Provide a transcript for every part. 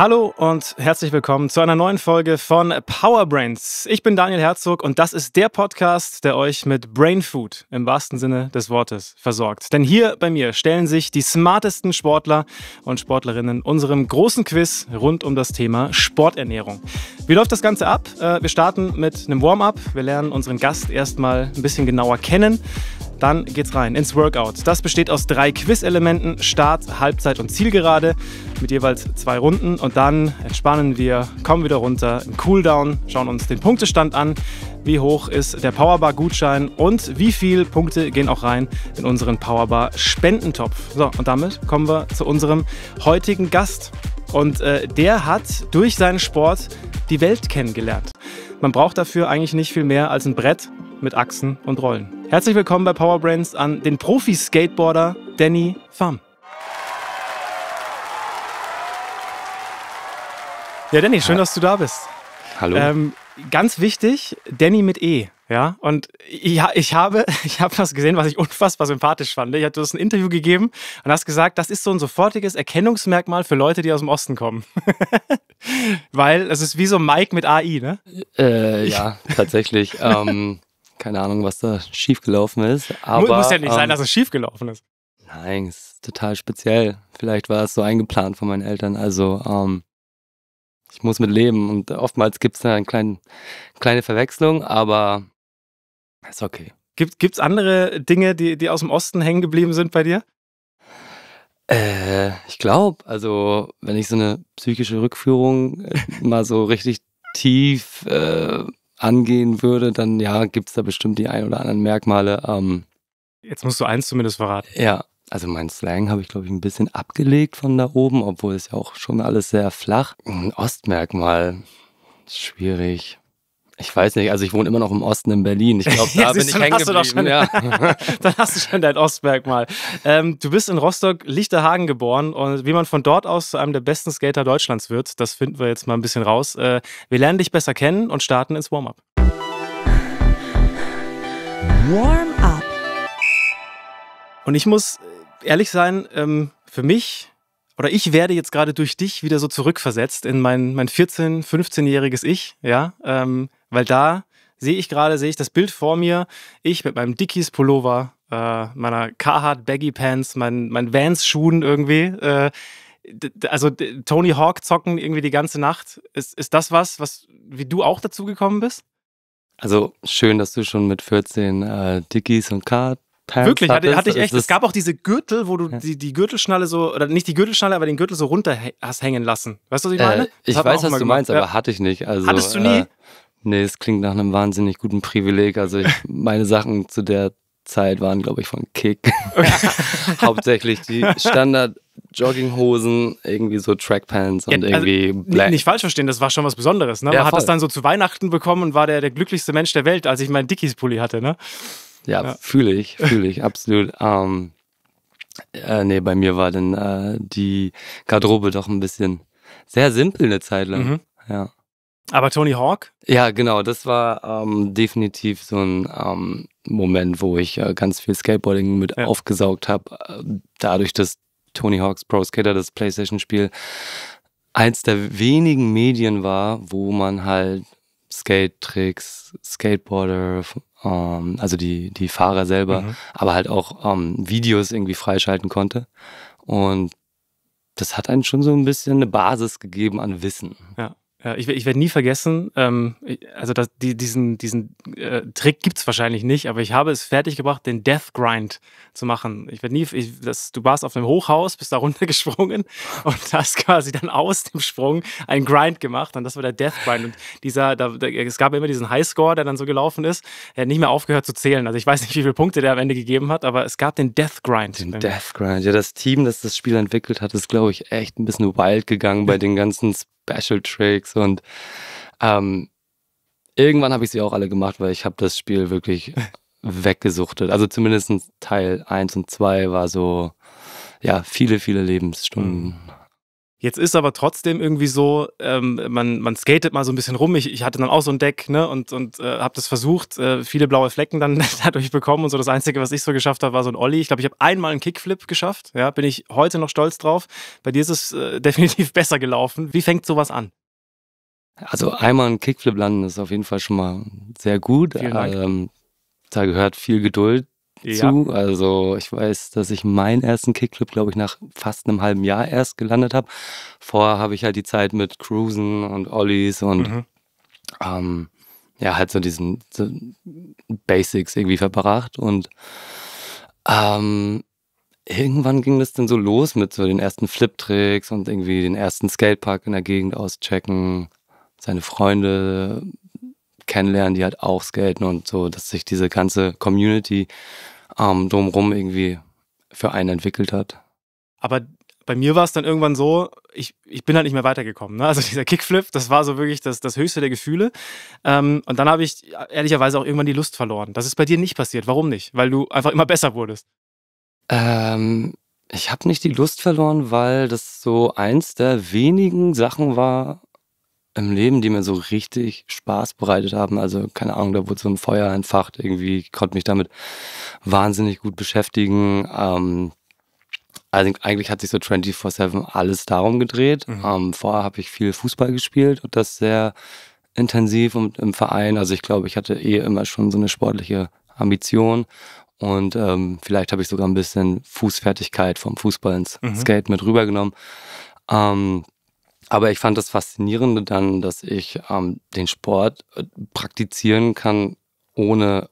Hallo und herzlich willkommen zu einer neuen Folge von Powerbrains. Ich bin Daniel Herzog und das ist der Podcast, der euch mit Brain Food im wahrsten Sinne des Wortes versorgt. Denn hier bei mir stellen sich die smartesten Sportler und Sportlerinnen unserem großen Quiz rund um das Thema Sporternährung. Wie läuft das Ganze ab? Äh, wir starten mit einem Warm-up. Wir lernen unseren Gast erstmal ein bisschen genauer kennen. Dann geht's rein ins Workout. Das besteht aus drei Quiz-Elementen: Start, Halbzeit und Zielgerade mit jeweils zwei Runden. Und dann entspannen wir, kommen wieder runter, im Cooldown, schauen uns den Punktestand an, wie hoch ist der Powerbar-Gutschein und wie viele Punkte gehen auch rein in unseren Powerbar-Spendentopf. So, und damit kommen wir zu unserem heutigen Gast. Und äh, der hat durch seinen Sport die Welt kennengelernt. Man braucht dafür eigentlich nicht viel mehr als ein Brett mit Achsen und Rollen. Herzlich willkommen bei Power Brands an den Profi-Skateboarder Danny Pham. Ja, Danny, schön, ja. dass du da bist. Hallo. Ähm, ganz wichtig, Danny mit E. Ja, und ja, ich habe, ich habe was gesehen, was ich unfassbar sympathisch fand. Ich hatte das ein Interview gegeben und hast gesagt, das ist so ein sofortiges Erkennungsmerkmal für Leute, die aus dem Osten kommen. Weil es ist wie so Mike mit AI, ne? Äh, ja, tatsächlich. ähm, keine Ahnung, was da schiefgelaufen ist. Aber, Muss ja nicht ähm, sein, dass es schiefgelaufen ist. Nein, es ist total speziell. Vielleicht war es so eingeplant von meinen Eltern. Also, ähm, ich muss mit leben. Und oftmals gibt es da eine kleine, kleine Verwechslung, aber ist okay. Gibt es andere Dinge, die, die aus dem Osten hängen geblieben sind bei dir? Äh, ich glaube, also wenn ich so eine psychische Rückführung äh, mal so richtig tief äh, angehen würde, dann ja, gibt es da bestimmt die ein oder anderen Merkmale. Ähm, Jetzt musst du eins zumindest verraten. Ja, also mein Slang habe ich, glaube ich, ein bisschen abgelegt von da oben, obwohl es ja auch schon alles sehr flach. Ein Ostmerkmal, schwierig. Ich weiß nicht, also ich wohne immer noch im Osten in Berlin. Ich glaube, da ja, bin ich hängen geblieben. ja. dann hast du schon dein Ostmerkmal. Ähm, du bist in Rostock-Lichterhagen geboren und wie man von dort aus zu einem der besten Skater Deutschlands wird, das finden wir jetzt mal ein bisschen raus. Äh, wir lernen dich besser kennen und starten ins Warm-up. Warm-up. Und ich muss äh, ehrlich sein, ähm, für mich oder ich werde jetzt gerade durch dich wieder so zurückversetzt in mein, mein 14-, 15-jähriges Ich, ja. Ähm, weil da sehe ich gerade, sehe ich das Bild vor mir, ich mit meinem Dickies Pullover, äh, meiner Carhartt Baggy Pants, meinen mein Vans Schuhen irgendwie. Äh, also Tony Hawk zocken irgendwie die ganze Nacht. Ist, ist das was, was wie du auch dazu gekommen bist? Also schön, dass du schon mit 14 äh, Dickies und Card Pants Wirklich, hatte, hatte ich echt. Es gab auch diese Gürtel, wo du ja. die, die Gürtelschnalle so, oder nicht die Gürtelschnalle, aber den Gürtel so runter hast hängen lassen. Weißt du, was ich meine? Äh, ich weiß, was du gemacht. meinst, aber ja. hatte ich nicht. Also, Hattest du nie? Äh, Nee, es klingt nach einem wahnsinnig guten Privileg. Also ich, meine Sachen zu der Zeit waren, glaube ich, von Kick. Hauptsächlich die Standard Jogginghosen, irgendwie so Trackpants und ja, also irgendwie Black. Nicht falsch verstehen, das war schon was Besonderes. Ne? Man ja, hat das dann so zu Weihnachten bekommen und war der, der glücklichste Mensch der Welt, als ich meinen Dickies-Pulli hatte. Ne? Ja, ja. fühle ich, fühle ich, absolut. Ähm, äh, nee, bei mir war dann äh, die Garderobe doch ein bisschen sehr simpel eine Zeit lang. Mhm. Ja. Aber Tony Hawk? Ja, genau. Das war ähm, definitiv so ein ähm, Moment, wo ich äh, ganz viel Skateboarding mit ja. aufgesaugt habe. Äh, dadurch, dass Tony Hawk's Pro Skater, das PlayStation-Spiel, eins der wenigen Medien war, wo man halt Skate-Tricks, Skateboarder, ähm, also die, die Fahrer selber, mhm. aber halt auch ähm, Videos irgendwie freischalten konnte. Und das hat einen schon so ein bisschen eine Basis gegeben an Wissen. Ja. Ja, äh, ich, ich werde nie vergessen, ähm, also das, die, diesen, diesen äh, Trick gibt's wahrscheinlich nicht, aber ich habe es fertiggebracht, den Death Grind zu machen. Ich werde nie, ich, das, du warst auf einem Hochhaus, bist da runtergesprungen und hast quasi dann aus dem Sprung einen Grind gemacht und das war der Death Grind. Und dieser, da, da, es gab immer diesen Highscore, der dann so gelaufen ist. Er hat nicht mehr aufgehört zu zählen. Also ich weiß nicht, wie viele Punkte der am Ende gegeben hat, aber es gab den Death Grind. Den Death Grind, ja, das Team, das das Spiel entwickelt hat, ist, glaube ich, echt ein bisschen wild gegangen bei den ganzen Special Tricks und ähm, irgendwann habe ich sie auch alle gemacht, weil ich habe das Spiel wirklich weggesuchtet. Also zumindest Teil 1 und 2 war so, ja, viele, viele Lebensstunden. Mhm. Jetzt ist aber trotzdem irgendwie so, ähm, man, man skatet mal so ein bisschen rum. Ich, ich hatte dann auch so ein Deck ne, und, und äh, habe das versucht, äh, viele blaue Flecken dann dadurch bekommen. Und so das Einzige, was ich so geschafft habe, war so ein Olli. Ich glaube, ich habe einmal einen Kickflip geschafft. Ja, bin ich heute noch stolz drauf. Bei dir ist es äh, definitiv besser gelaufen. Wie fängt sowas an? Also einmal einen Kickflip landen ist auf jeden Fall schon mal sehr gut. Ähm, da gehört viel Geduld ja. zu. Also ich weiß, dass ich meinen ersten Kickflip, glaube ich, nach fast einem halben Jahr erst gelandet habe. Vorher habe ich halt die Zeit mit Cruisen und Ollies und mhm. ähm, ja, halt so diesen so Basics irgendwie verbracht. Und ähm, irgendwann ging das dann so los mit so den ersten Flip-Tricks und irgendwie den ersten Skatepark in der Gegend auschecken, seine Freunde kennenlernen, die halt auch skaten und so, dass sich diese ganze Community ähm, drumherum irgendwie für einen entwickelt hat. Aber bei mir war es dann irgendwann so, ich, ich bin halt nicht mehr weitergekommen. Ne? Also dieser Kickflip, das war so wirklich das, das höchste der Gefühle. Ähm, und dann habe ich ehrlicherweise auch irgendwann die Lust verloren. Das ist bei dir nicht passiert. Warum nicht? Weil du einfach immer besser wurdest. Ähm, ich habe nicht die Lust verloren, weil das so eins der wenigen Sachen war, im Leben, die mir so richtig Spaß bereitet haben. Also keine Ahnung, da wurde so ein Feuer entfacht. Irgendwie konnte mich damit wahnsinnig gut beschäftigen. Ähm, also eigentlich hat sich so 24-7 alles darum gedreht. Mhm. Ähm, vorher habe ich viel Fußball gespielt und das sehr intensiv und im Verein. Also ich glaube, ich hatte eh immer schon so eine sportliche Ambition. Und ähm, vielleicht habe ich sogar ein bisschen Fußfertigkeit vom Fußball ins mhm. Skate mit rübergenommen. Ähm, aber ich fand das Faszinierende dann, dass ich ähm, den Sport äh, praktizieren kann, ohne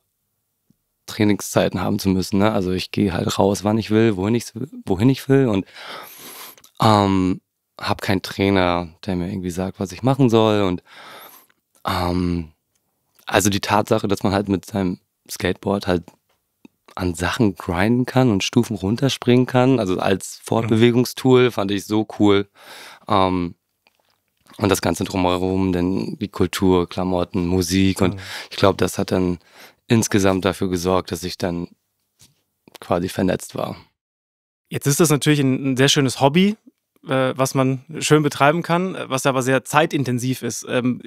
Trainingszeiten haben zu müssen. Ne? Also ich gehe halt raus, wann ich will, wohin ich, wohin ich will und ähm, habe keinen Trainer, der mir irgendwie sagt, was ich machen soll. Und ähm, also die Tatsache, dass man halt mit seinem Skateboard halt an Sachen grinden kann und Stufen runterspringen kann, also als Fortbewegungstool, fand ich so cool. Ähm, und das Ganze drumherum, denn die Kultur, Klamotten, Musik und mhm. ich glaube, das hat dann insgesamt dafür gesorgt, dass ich dann quasi vernetzt war. Jetzt ist das natürlich ein, sehr schönes Hobby, äh, was man schön betreiben kann, was aber sehr zeitintensiv ist. Ähm,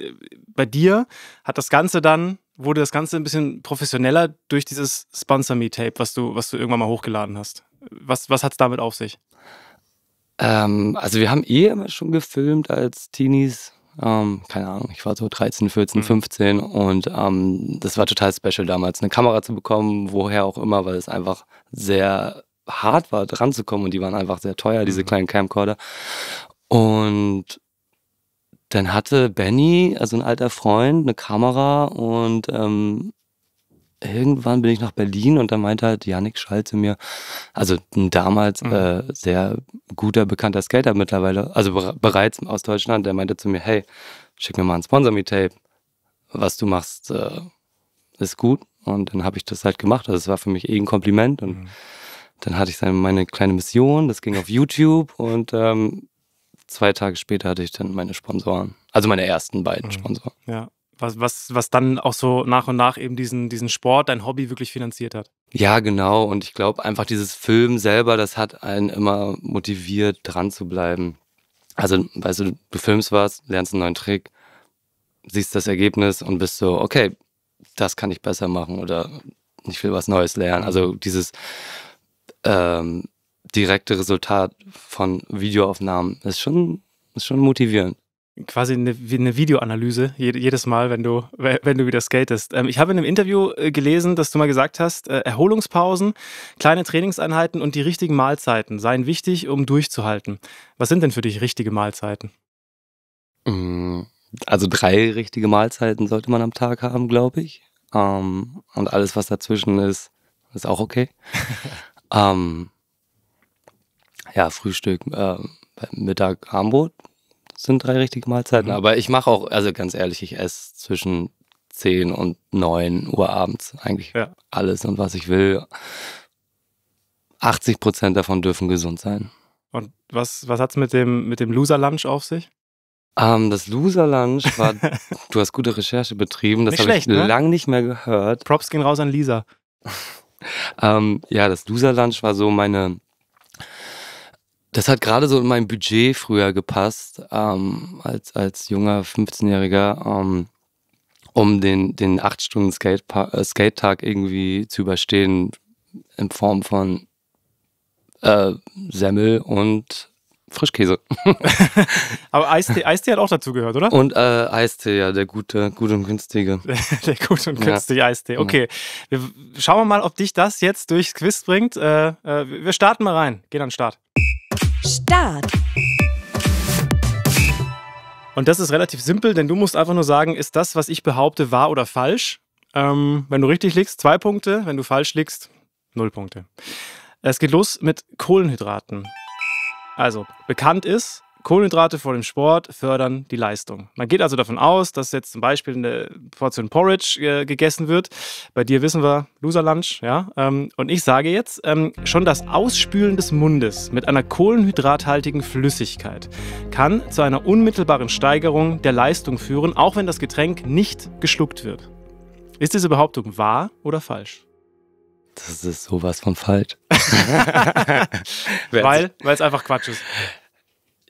bei dir hat das Ganze dann, wurde das Ganze ein bisschen professioneller durch dieses Sponsor Me Tape, was du, was du irgendwann mal hochgeladen hast. Was, was hat es damit auf sich? Ähm, also wir haben eh immer schon gefilmt als Teenies. Ähm, keine Ahnung, ich war so 13, 14, 15 und ähm, das war total special damals, eine Kamera zu bekommen, woher auch immer, weil es einfach sehr hart war, dran zu kommen und die waren einfach sehr teuer, diese mhm. kleinen Camcorder. Und dann hatte Benny, also ein alter Freund, eine Kamera und ähm, irgendwann bin ich nach Berlin und da meinte halt Janik Schall zu mir, also ein damals mhm. äh, sehr guter, bekannter Skater mittlerweile, also be bereits aus Deutschland, der meinte zu mir, hey, schick mir mal ein Sponsor-Me-Tape, was du machst, äh, ist gut. Und dann habe ich das halt gemacht. Also es war für mich eh ein Kompliment. Und mhm. dann hatte ich dann meine kleine Mission, das ging auf YouTube und ähm, zwei Tage später hatte ich dann meine Sponsoren, also meine ersten beiden mhm. Sponsoren. Ja was, was, was dann auch so nach und nach eben diesen, diesen Sport, dein Hobby wirklich finanziert hat. Ja, genau. Und ich glaube einfach dieses Film selber, das hat einen immer motiviert, dran zu bleiben. Also, weißt du, du filmst was, lernst einen neuen Trick, siehst das Ergebnis und bist so, okay, das kann ich besser machen oder ich will was Neues lernen. Also dieses ähm, direkte Resultat von Videoaufnahmen ist schon, ist schon motivierend quasi eine, eine Videoanalyse jedes Mal, wenn du, wenn du wieder skatest. Ähm, ich habe in einem Interview äh, gelesen, dass du mal gesagt hast, äh, Erholungspausen, kleine Trainingseinheiten und die richtigen Mahlzeiten seien wichtig, um durchzuhalten. Was sind denn für dich richtige Mahlzeiten? Mm, also drei richtige Mahlzeiten sollte man am Tag haben, glaube ich. Ähm, und alles, was dazwischen ist, ist auch okay. ähm, ja, Frühstück, äh, Mittag Armbrot, sind drei richtige Mahlzeiten. Mhm. Aber ich mache auch, also ganz ehrlich, ich esse zwischen 10 und 9 Uhr abends eigentlich ja. alles und was ich will. 80 Prozent davon dürfen gesund sein. Und was, was hat es mit dem, mit dem Loser-Lunch auf sich? Um, ähm, das Loser Lunch war. du hast gute Recherche betrieben. Das habe ich ne? lang nicht mehr gehört. Props gehen raus an Lisa. um, ähm, ja, das Loser Lunch war so meine das hat gerade so in mein Budget früher gepasst, ähm, als, als junger 15-Jähriger, ähm, um den, den 8-Stunden-Skate-Tag Skate äh, irgendwie zu überstehen, in Form von äh, Semmel und Frischkäse. Aber Eistee, Eistee hat auch dazu gehört, oder? Und äh, Eistee, ja, der gute, gute und günstige. der gute und günstige ja. Eistee. Okay, wir schauen wir mal, ob dich das jetzt durchs Quiz bringt. Äh, äh wir starten mal rein. Geh dann Start. Start. Und das ist relativ simpel, denn du musst einfach nur sagen, ist das, was ich behaupte, wahr oder falsch? Ähm, wenn du richtig liegst, zwei Punkte. Wenn du falsch liegst, null Punkte. Es geht los mit Kohlenhydraten. Also, bekannt ist, Kohlenhydrate vor dem Sport fördern die Leistung. Man geht also davon aus, dass jetzt zum Beispiel eine Portion Porridge äh, gegessen wird. Bei dir wissen wir, Loser Lunch, ja. Ähm, und ich sage jetzt, ähm, schon das Ausspülen des Mundes mit einer kohlenhydrathaltigen Flüssigkeit kann zu einer unmittelbaren Steigerung der Leistung führen, auch wenn das Getränk nicht geschluckt wird. Ist diese Behauptung wahr oder falsch? Das ist sowas von falsch. weil es einfach Quatsch ist.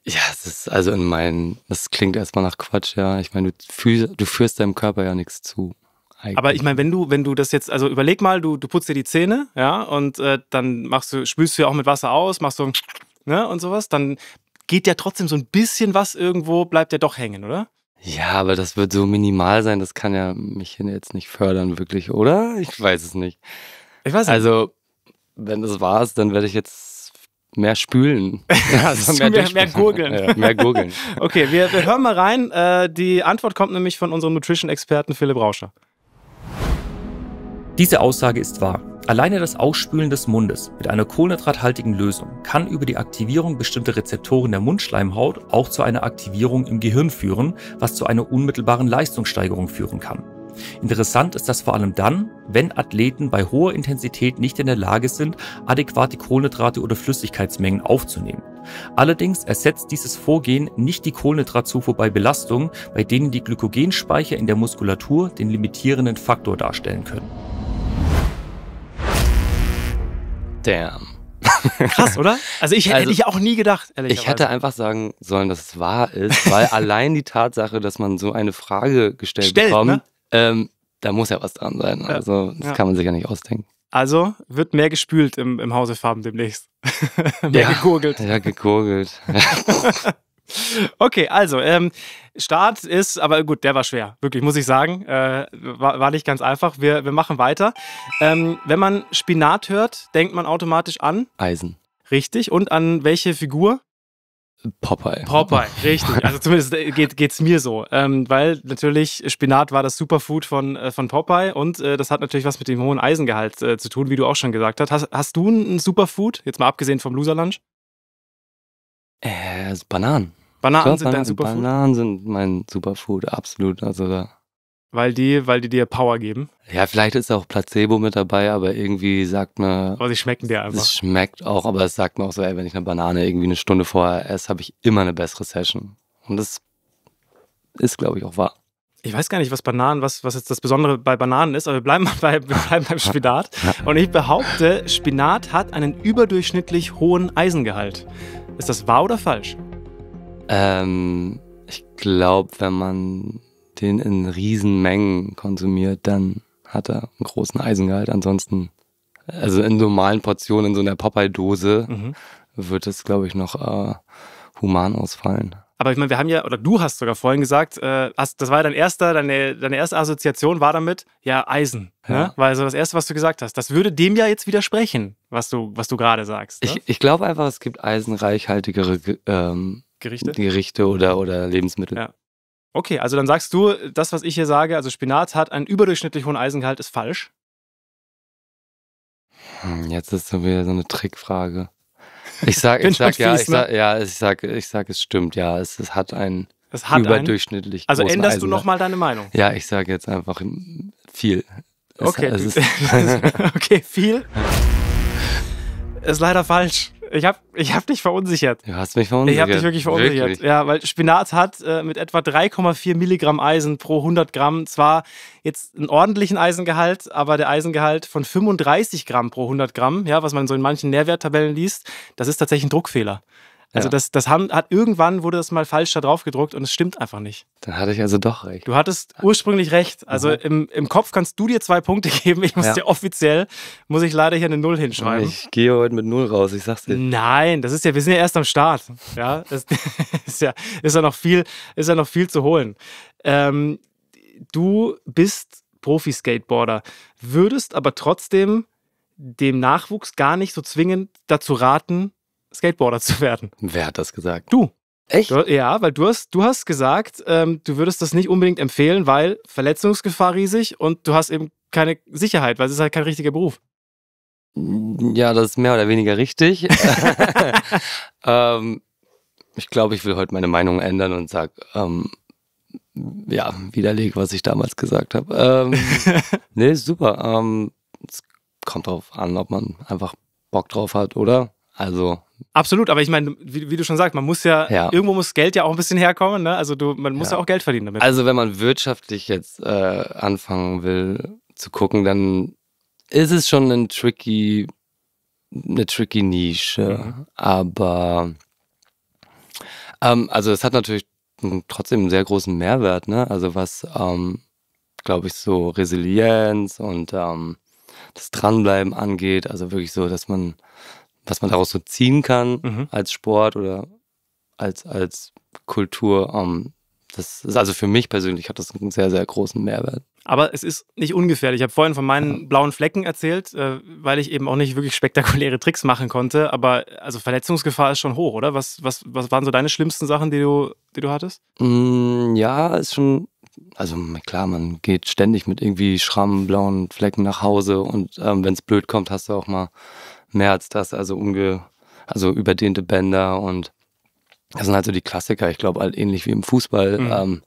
Ja, es ist also in meinen, das klingt erstmal nach Quatsch, ja. Ich meine, du, fühlst, du führst deinem Körper ja nichts zu. Eigentlich. Aber ich meine, wenn du, wenn du das jetzt, also überleg mal, du, du putzt dir die Zähne, ja, und äh, dann machst du, spülst du ja auch mit Wasser aus, machst so, ne, und sowas, dann geht ja trotzdem so ein bisschen was irgendwo, bleibt ja doch hängen, oder? Ja, aber das wird so minimal sein, das kann ja mich jetzt nicht fördern, wirklich, oder? Ich weiß es nicht. Ich weiß nicht. Also, wenn das war's, dann werde ich jetzt mehr spülen. Also mehr, mehr, mehr, gurgeln. Ja, mehr gurgeln. okay, wir, wir, hören mal rein. Äh, die Antwort kommt nämlich von unserem Nutrition-Experten Philipp Rauscher. Diese Aussage ist wahr. Alleine das Ausspülen des Mundes mit einer kohlenhydrathaltigen Lösung kann über die Aktivierung bestimmter Rezeptoren der Mundschleimhaut auch zu einer Aktivierung im Gehirn führen, was zu einer unmittelbaren Leistungssteigerung führen kann. Interessant ist das vor allem dann, wenn Athleten bei hoher Intensität nicht in der Lage sind, adäquate Kohlenhydrate oder Flüssigkeitsmengen aufzunehmen. Allerdings ersetzt dieses Vorgehen nicht die Kohlenhydratzufuhr bei Belastungen, bei denen die Glykogenspeicher in der Muskulatur den limitierenden Faktor darstellen können. Damn. Krass, oder? Also ich hätte also, ich auch nie gedacht, ehrlich Ich hätte einfach sagen sollen, dass es wahr ist, weil allein die Tatsache, dass man so eine Frage gestellt Stellt, bekommt, ne? Ähm, da muss ja was dran sein. Also, das ja. kann man sich ja nicht ausdenken. Also wird mehr gespült im, im Hause Farben demnächst. mehr ja, gegurgelt. Ja, gegurgelt. okay, also ähm, Start ist, aber gut, der war schwer, wirklich, muss ich sagen. Äh, war, war, nicht ganz einfach. Wir, wir machen weiter. Ähm, wenn man Spinat hört, denkt man automatisch an Eisen. Richtig. Und an welche Figur? Popeye. Popeye, richtig. Also zumindest äh, geht es mir so. Ähm, weil natürlich Spinat war das Superfood von, äh, von Popeye und äh, das hat natürlich was mit dem hohen Eisengehalt äh, zu tun, wie du auch schon gesagt hast. Hast, hast du ein Superfood, jetzt mal abgesehen vom Loser Lunch? Äh, Bananen. Bananen sind dein Superfood? Bananen sind mein Superfood, absolut. Also da weil die, weil die dir Power geben. Ja, vielleicht ist auch Placebo mit dabei, aber irgendwie sagt man. Aber sie schmecken dir einfach. Es schmeckt auch, aber es sagt man auch so, ey, wenn ich eine Banane irgendwie eine Stunde vorher esse, habe ich immer eine bessere Session. Und das ist, glaube ich, auch wahr. Ich weiß gar nicht, was Bananen, was, was jetzt das Besondere bei Bananen ist, aber wir bleiben, bei, wir bleiben beim Spinat. Und ich behaupte, Spinat hat einen überdurchschnittlich hohen Eisengehalt. Ist das wahr oder falsch? Ähm, ich glaube, wenn man den in Riesenmengen konsumiert, dann hat er einen großen Eisengehalt. Ansonsten, also in normalen Portionen, in so einer Popeye-Dose, mhm. wird es, glaube ich, noch äh, human ausfallen. Aber ich meine, wir haben ja, oder du hast sogar vorhin gesagt, äh, hast, das war ja dein erster, deine, deine erste Assoziation war damit, ja, Eisen. Ne? Ja. Ne? War also das Erste, was du gesagt hast. Das würde dem ja jetzt widersprechen, was du, was du gerade sagst. Ne? Ich, ich glaube einfach, es gibt eisenreichhaltigere ähm, Gerichte, Gerichte oder, oder Lebensmittel. Ja. Okay, also dann sagst du, das, was ich hier sage, also Spinat hat einen überdurchschnittlich hohen Eisengehalt, ist falsch. Hm, jetzt ist so wieder so eine Trickfrage. Ich sag, ich sag, ja, fies, ich ne? sag, ja, ich sag, ich sag, es stimmt, ja, es, es hat einen es hat überdurchschnittlich einen. Also änderst du nochmal deine Meinung? Ja, ich sage jetzt einfach viel. Es, okay, es okay, viel. Ist leider falsch. Ich habe ich hab dich verunsichert. Du hast mich verunsichert. Ich habe dich wirklich verunsichert. Wirklich? Ja, weil Spinat hat äh, mit etwa 3,4 Milligramm Eisen pro 100 Gramm zwar jetzt einen ordentlichen Eisengehalt, aber der Eisengehalt von 35 Gramm pro 100 Gramm, ja, was man so in manchen Nährwerttabellen liest, das ist tatsächlich ein Druckfehler. Also ja. das, das haben, hat irgendwann wurde das mal falsch da drauf gedruckt und es stimmt einfach nicht. Dann hatte ich also doch recht. Du hattest ursprünglich recht. Also mhm. im, im Kopf kannst du dir zwei Punkte geben. Ich muss ja. dir offiziell, muss ich leider hier eine Null hinschreiben. Ich gehe heute mit Null raus, ich sag's dir. Nein, das ist ja, wir sind ja erst am Start. Ja, das ist ja, ist ja noch viel, ist ja noch viel zu holen. Ähm, du bist Profi-Skateboarder, würdest aber trotzdem dem Nachwuchs gar nicht so zwingend dazu raten, Skateboarder zu werden. Wer hat das gesagt? Du. Echt? Du, ja, weil du hast, du hast gesagt, ähm, du würdest das nicht unbedingt empfehlen, weil Verletzungsgefahr riesig und du hast eben keine Sicherheit, weil es ist halt kein richtiger Beruf. Mm, ja, das ist mehr oder weniger richtig. ähm, ich glaube, ich will heute meine Meinung ändern und sage, ähm, ja, widerlege, was ich damals gesagt habe. Ähm, nee, super. Ähm, es kommt darauf an, ob man einfach Bock drauf hat, oder? Also. Absolut, aber ich meine, wie, wie, du schon sagst, man muss ja, ja, irgendwo muss Geld ja auch ein bisschen herkommen, ne? Also du, man muss ja. ja auch Geld verdienen damit. Also wenn man wirtschaftlich jetzt äh, anfangen will zu gucken, dann ist es schon ein tricky, eine tricky Nische. Mhm. Aber ähm, also es hat natürlich trotzdem einen sehr großen Mehrwert, ne? Also was, ähm, glaube ich, so Resilienz und ähm, das Dranbleiben angeht, also wirklich so, dass man was man daraus so ziehen kann mhm. als Sport oder als, als Kultur. Um, ähm, das ist also für mich persönlich hat das einen sehr, sehr großen Mehrwert. Aber es ist nicht ungefährlich. Ich habe vorhin von meinen blauen Flecken erzählt, äh, weil ich eben auch nicht wirklich spektakuläre Tricks machen konnte. Aber also Verletzungsgefahr ist schon hoch, oder? Was, was, was waren so deine schlimmsten Sachen, die du, die du hattest? Mm, ja, ist schon. Also klar, man geht ständig mit irgendwie Schrammen, blauen Flecken nach Hause und ähm, wenn es blöd kommt, hast du auch mal mehr als das, also umge, also überdehnte Bänder und das sind halt so die Klassiker, ich glaube, halt ähnlich wie im Fußball, mhm. ähm,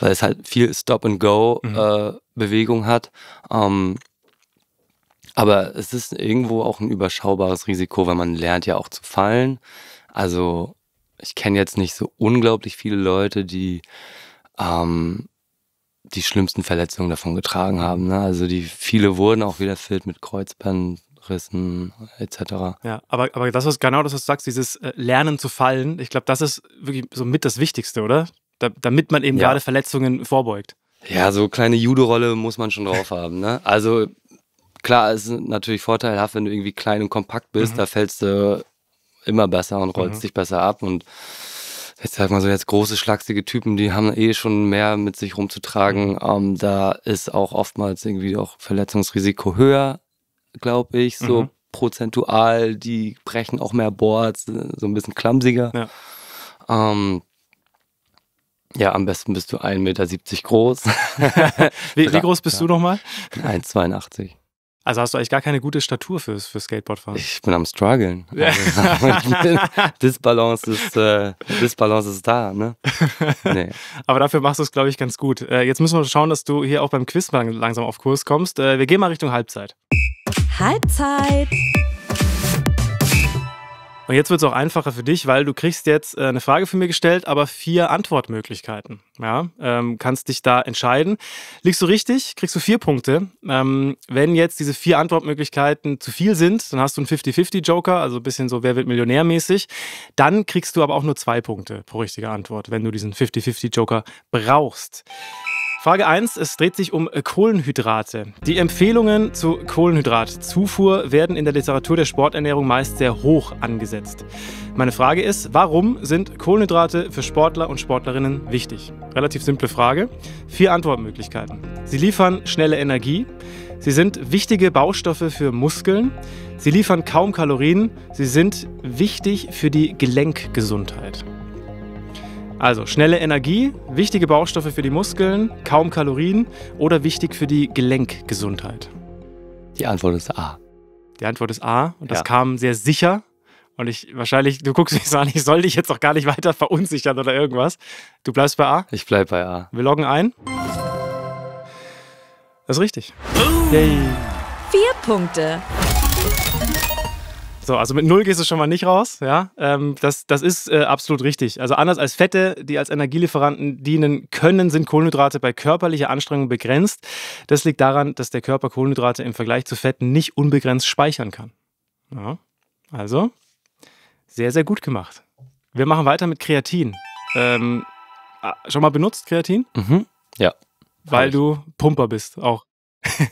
weil es halt viel Stop-and-Go-Bewegung mhm. äh, hat. Ähm, aber es ist irgendwo auch ein überschaubares Risiko, weil man lernt ja auch zu fallen. Also ich kenne jetzt nicht so unglaublich viele Leute, die ähm, die schlimmsten Verletzungen davon getragen haben. Ne? Also die viele wurden auch wieder fit mit Kreuzband, Rissen etc. Ja, aber, aber das ist genau das, was du sagst, dieses äh, Lernen zu fallen. Ich glaube, das ist wirklich so mit das Wichtigste, oder? Da, damit man eben ja. gerade Verletzungen vorbeugt. Ja, so kleine Judo-Rolle muss man schon drauf haben. Ne? Also klar, es ist natürlich vorteilhaft, wenn du irgendwie klein und kompakt bist, mhm. da fällst du immer besser und rollst mhm. dich besser ab und jetzt sag mal so, jetzt große, schlachsige Typen, die haben eh schon mehr mit sich rumzutragen. Mhm. Ähm, da ist auch oftmals irgendwie auch Verletzungsrisiko höher glaube ich, so mhm. prozentual. Die brechen auch mehr Boards, äh, so ein bisschen klamsiger. Ja. Ähm, ja, am besten bist du 1,70 Meter groß. wie, wie, groß bist ja. du nochmal? 1,82. Also hast du eigentlich gar keine gute Statur fürs, fürs Skateboardfahren. Ich bin am struggeln. Also, Disbalance, ist, äh, Disbalance ist da, ne? Nee. Aber dafür machst du es, glaube ich, ganz gut. Äh, jetzt müssen wir schauen, dass du hier auch beim Quiz langsam auf Kurs kommst. Äh, wir gehen mal Richtung Halbzeit. Halbzeit. Und jetzt wird es auch einfacher für dich, weil du kriegst jetzt äh, eine Frage von mir gestellt, aber vier Antwortmöglichkeiten. Ja, ähm, kannst dich da entscheiden. Liegst du richtig, kriegst du vier Punkte. Ähm, wenn jetzt diese vier Antwortmöglichkeiten zu viel sind, dann hast du einen 50-50-Joker, also ein bisschen so Wer wird Millionär mäßig. Dann kriegst du aber auch nur zwei Punkte pro richtige Antwort, wenn du diesen 50-50-Joker brauchst. Frage 1, es dreht sich um äh, Kohlenhydrate. Die Empfehlungen zu Kohlenhydratzufuhr werden in der Literatur der Sporternährung meist sehr hoch angesetzt. Meine Frage ist, warum sind Kohlenhydrate für Sportler und Sportlerinnen wichtig? Relativ simple Frage. Vier Antwortmöglichkeiten. Sie liefern schnelle Energie. Sie sind wichtige Baustoffe für Muskeln. Sie liefern kaum Kalorien. Sie sind wichtig für die Gelenkgesundheit. Also schnelle Energie, wichtige Baustoffe für die Muskeln, kaum Kalorien oder wichtig für die Gelenkgesundheit? Die Antwort ist A. Die Antwort ist A und das ja. kam sehr sicher. Und ich wahrscheinlich, du guckst mich so an, ich soll dich jetzt auch gar nicht weiter verunsichern oder irgendwas. Du bleibst bei A? Ich bleib bei A. Wir loggen ein. Das ist richtig. Yay. Vier Punkte. So, also mit null gehst du schon mal nicht raus. Ja, ähm, das, das ist äh, absolut richtig. Also anders als Fette, die als Energielieferanten dienen können, sind Kohlenhydrate bei körperlicher Anstrengung begrenzt. Das liegt daran, dass der Körper Kohlenhydrate im Vergleich zu Fetten nicht unbegrenzt speichern kann. Ja, also sehr, sehr gut gemacht. Wir machen weiter mit Kreatin. Ähm, ah, schon mal benutzt Kreatin? Mhm. Ja. Weil du Pumper bist auch.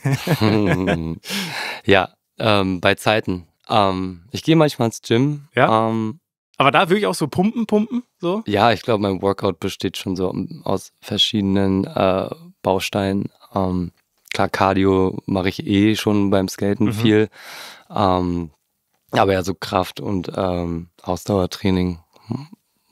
ja, ähm, bei Zeiten. Ähm, ich gehe manchmal ins Gym. Ja. Ähm, aber da würde ich auch so pumpen, pumpen? So? Ja, ich glaube, mein Workout besteht schon so aus verschiedenen äh, Bausteinen. Ähm, klar, Cardio mache ich eh schon beim Skaten mhm. viel. Ähm, aber ja, so Kraft und ähm, Ausdauertraining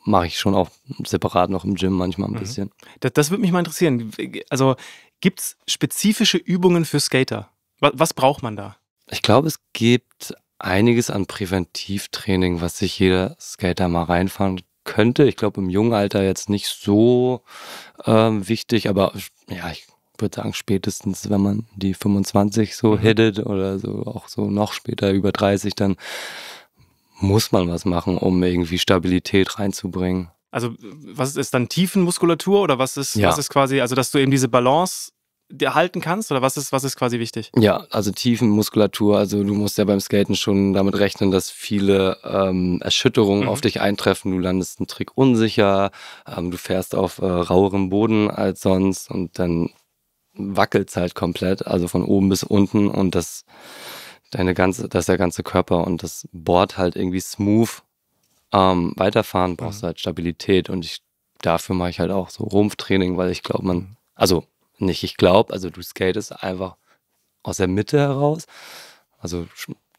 mache ich schon auch separat noch im Gym manchmal ein mhm. bisschen. Das, das würde mich mal interessieren. Also gibt es spezifische Übungen für Skater? Was, was braucht man da? Ich glaube, es gibt einiges an Präventivtraining, was sich jeder Skater mal reinfahren könnte. Ich glaube, im jungen Alter jetzt nicht so ähm, wichtig, aber ja, ich würde sagen, spätestens, wenn man die 25 so mhm. hittet oder so auch so noch später über 30, dann muss man was machen, um irgendwie Stabilität reinzubringen. Also was ist dann Tiefenmuskulatur oder was ist, ja. was ist quasi, also dass du eben diese Balance dir halten kannst? Oder was ist, was ist quasi wichtig? Ja, also Tiefenmuskulatur. Also du musst ja beim Skaten schon damit rechnen, dass viele ähm, Erschütterungen mhm. auf dich eintreffen. Du landest einen Trick unsicher, ähm, du fährst auf äh, rauerem Boden als sonst und dann wackelt es halt komplett, also von oben bis unten und das deine ganze, dass der ganze Körper und das Board halt irgendwie smooth ähm, weiterfahren, brauchst mhm. halt Stabilität und ich dafür mache ich halt auch so Rumpftraining, weil ich glaube, man, mhm. also nicht. Ich glaube, also du skatest einfach aus der Mitte heraus. Also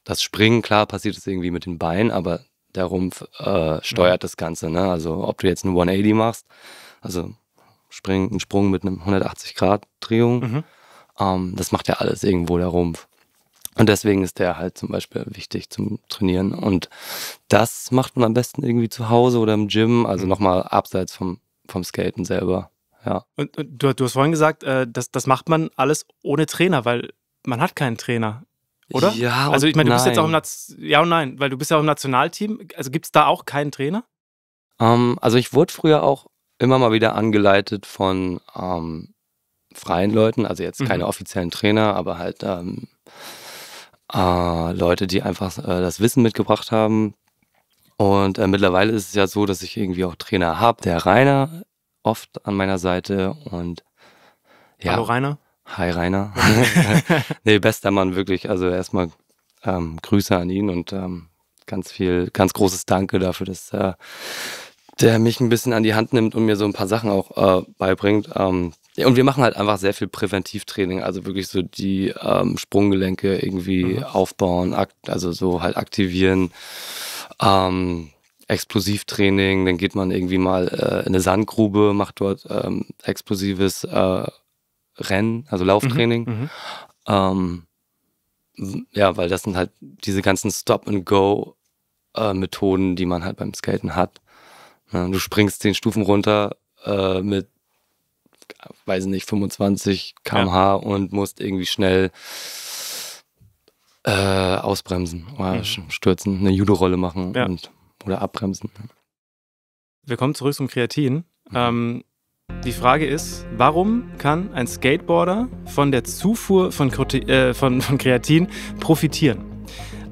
das Springen, klar, passiert es irgendwie mit den Beinen, aber der Rumpf äh, steuert mhm. das Ganze. Ne? Also ob du jetzt einen 180 machst, also spring, einen Sprung mit einem 180-Grad-Drehung, mhm. ähm, das macht ja alles irgendwo der Rumpf. Und deswegen ist der halt zum Beispiel wichtig zum Trainieren. Und das macht man am besten irgendwie zu Hause oder im Gym, also mhm. nochmal abseits vom, vom Skaten selber. Ja. Und, und du, du, hast vorhin gesagt, äh, das, das macht man alles ohne Trainer, weil man hat keinen Trainer. Oder? Ja, also ich meine, du nein. bist jetzt auch im Naz ja und nein, weil du bist ja auch im Nationalteam. Also gibt es da auch keinen Trainer? Um, ähm, also ich wurde früher auch immer mal wieder angeleitet von um, ähm, freien Leuten, also jetzt keine mhm. offiziellen Trainer, aber halt ähm, äh, Leute, die einfach äh, das Wissen mitgebracht haben. Und äh, mittlerweile ist es ja so, dass ich irgendwie auch Trainer habe. Der Rainer oft an meiner Seite und ja. Hallo Rainer. Hi Rainer. nee, bester Mann, wirklich. Also erstmal ähm, Grüße an ihn und ähm, ganz viel, ganz großes Danke dafür, dass äh, der mich ein bisschen an die Hand nimmt und mir so ein paar Sachen auch äh, beibringt. Ähm, und wir machen halt einfach sehr viel Präventivtraining, also wirklich so die ähm, Sprunggelenke irgendwie mhm. aufbauen, also so halt aktivieren. Ähm, Explosivtraining, dann geht man irgendwie mal äh, in eine Sandgrube, macht dort ähm, explosives äh, Rennen, also mhm, Lauftraining. Mhm, ähm, ja, weil das sind halt diese ganzen Stop-and-Go-Methoden, äh, die man halt beim Skaten hat. Ja, ne, du springst zehn Stufen runter äh, mit, weiß ich nicht, 25 km/h ja. und musst irgendwie schnell äh, ausbremsen, mhm. stürzen, eine Judo-Rolle machen ja. und oder abbremsen. Wir kommen zurück zum Kreatin. Mhm. Ähm, die Frage ist, warum kann ein Skateboarder von der Zufuhr von, äh, von, von Kreatin profitieren?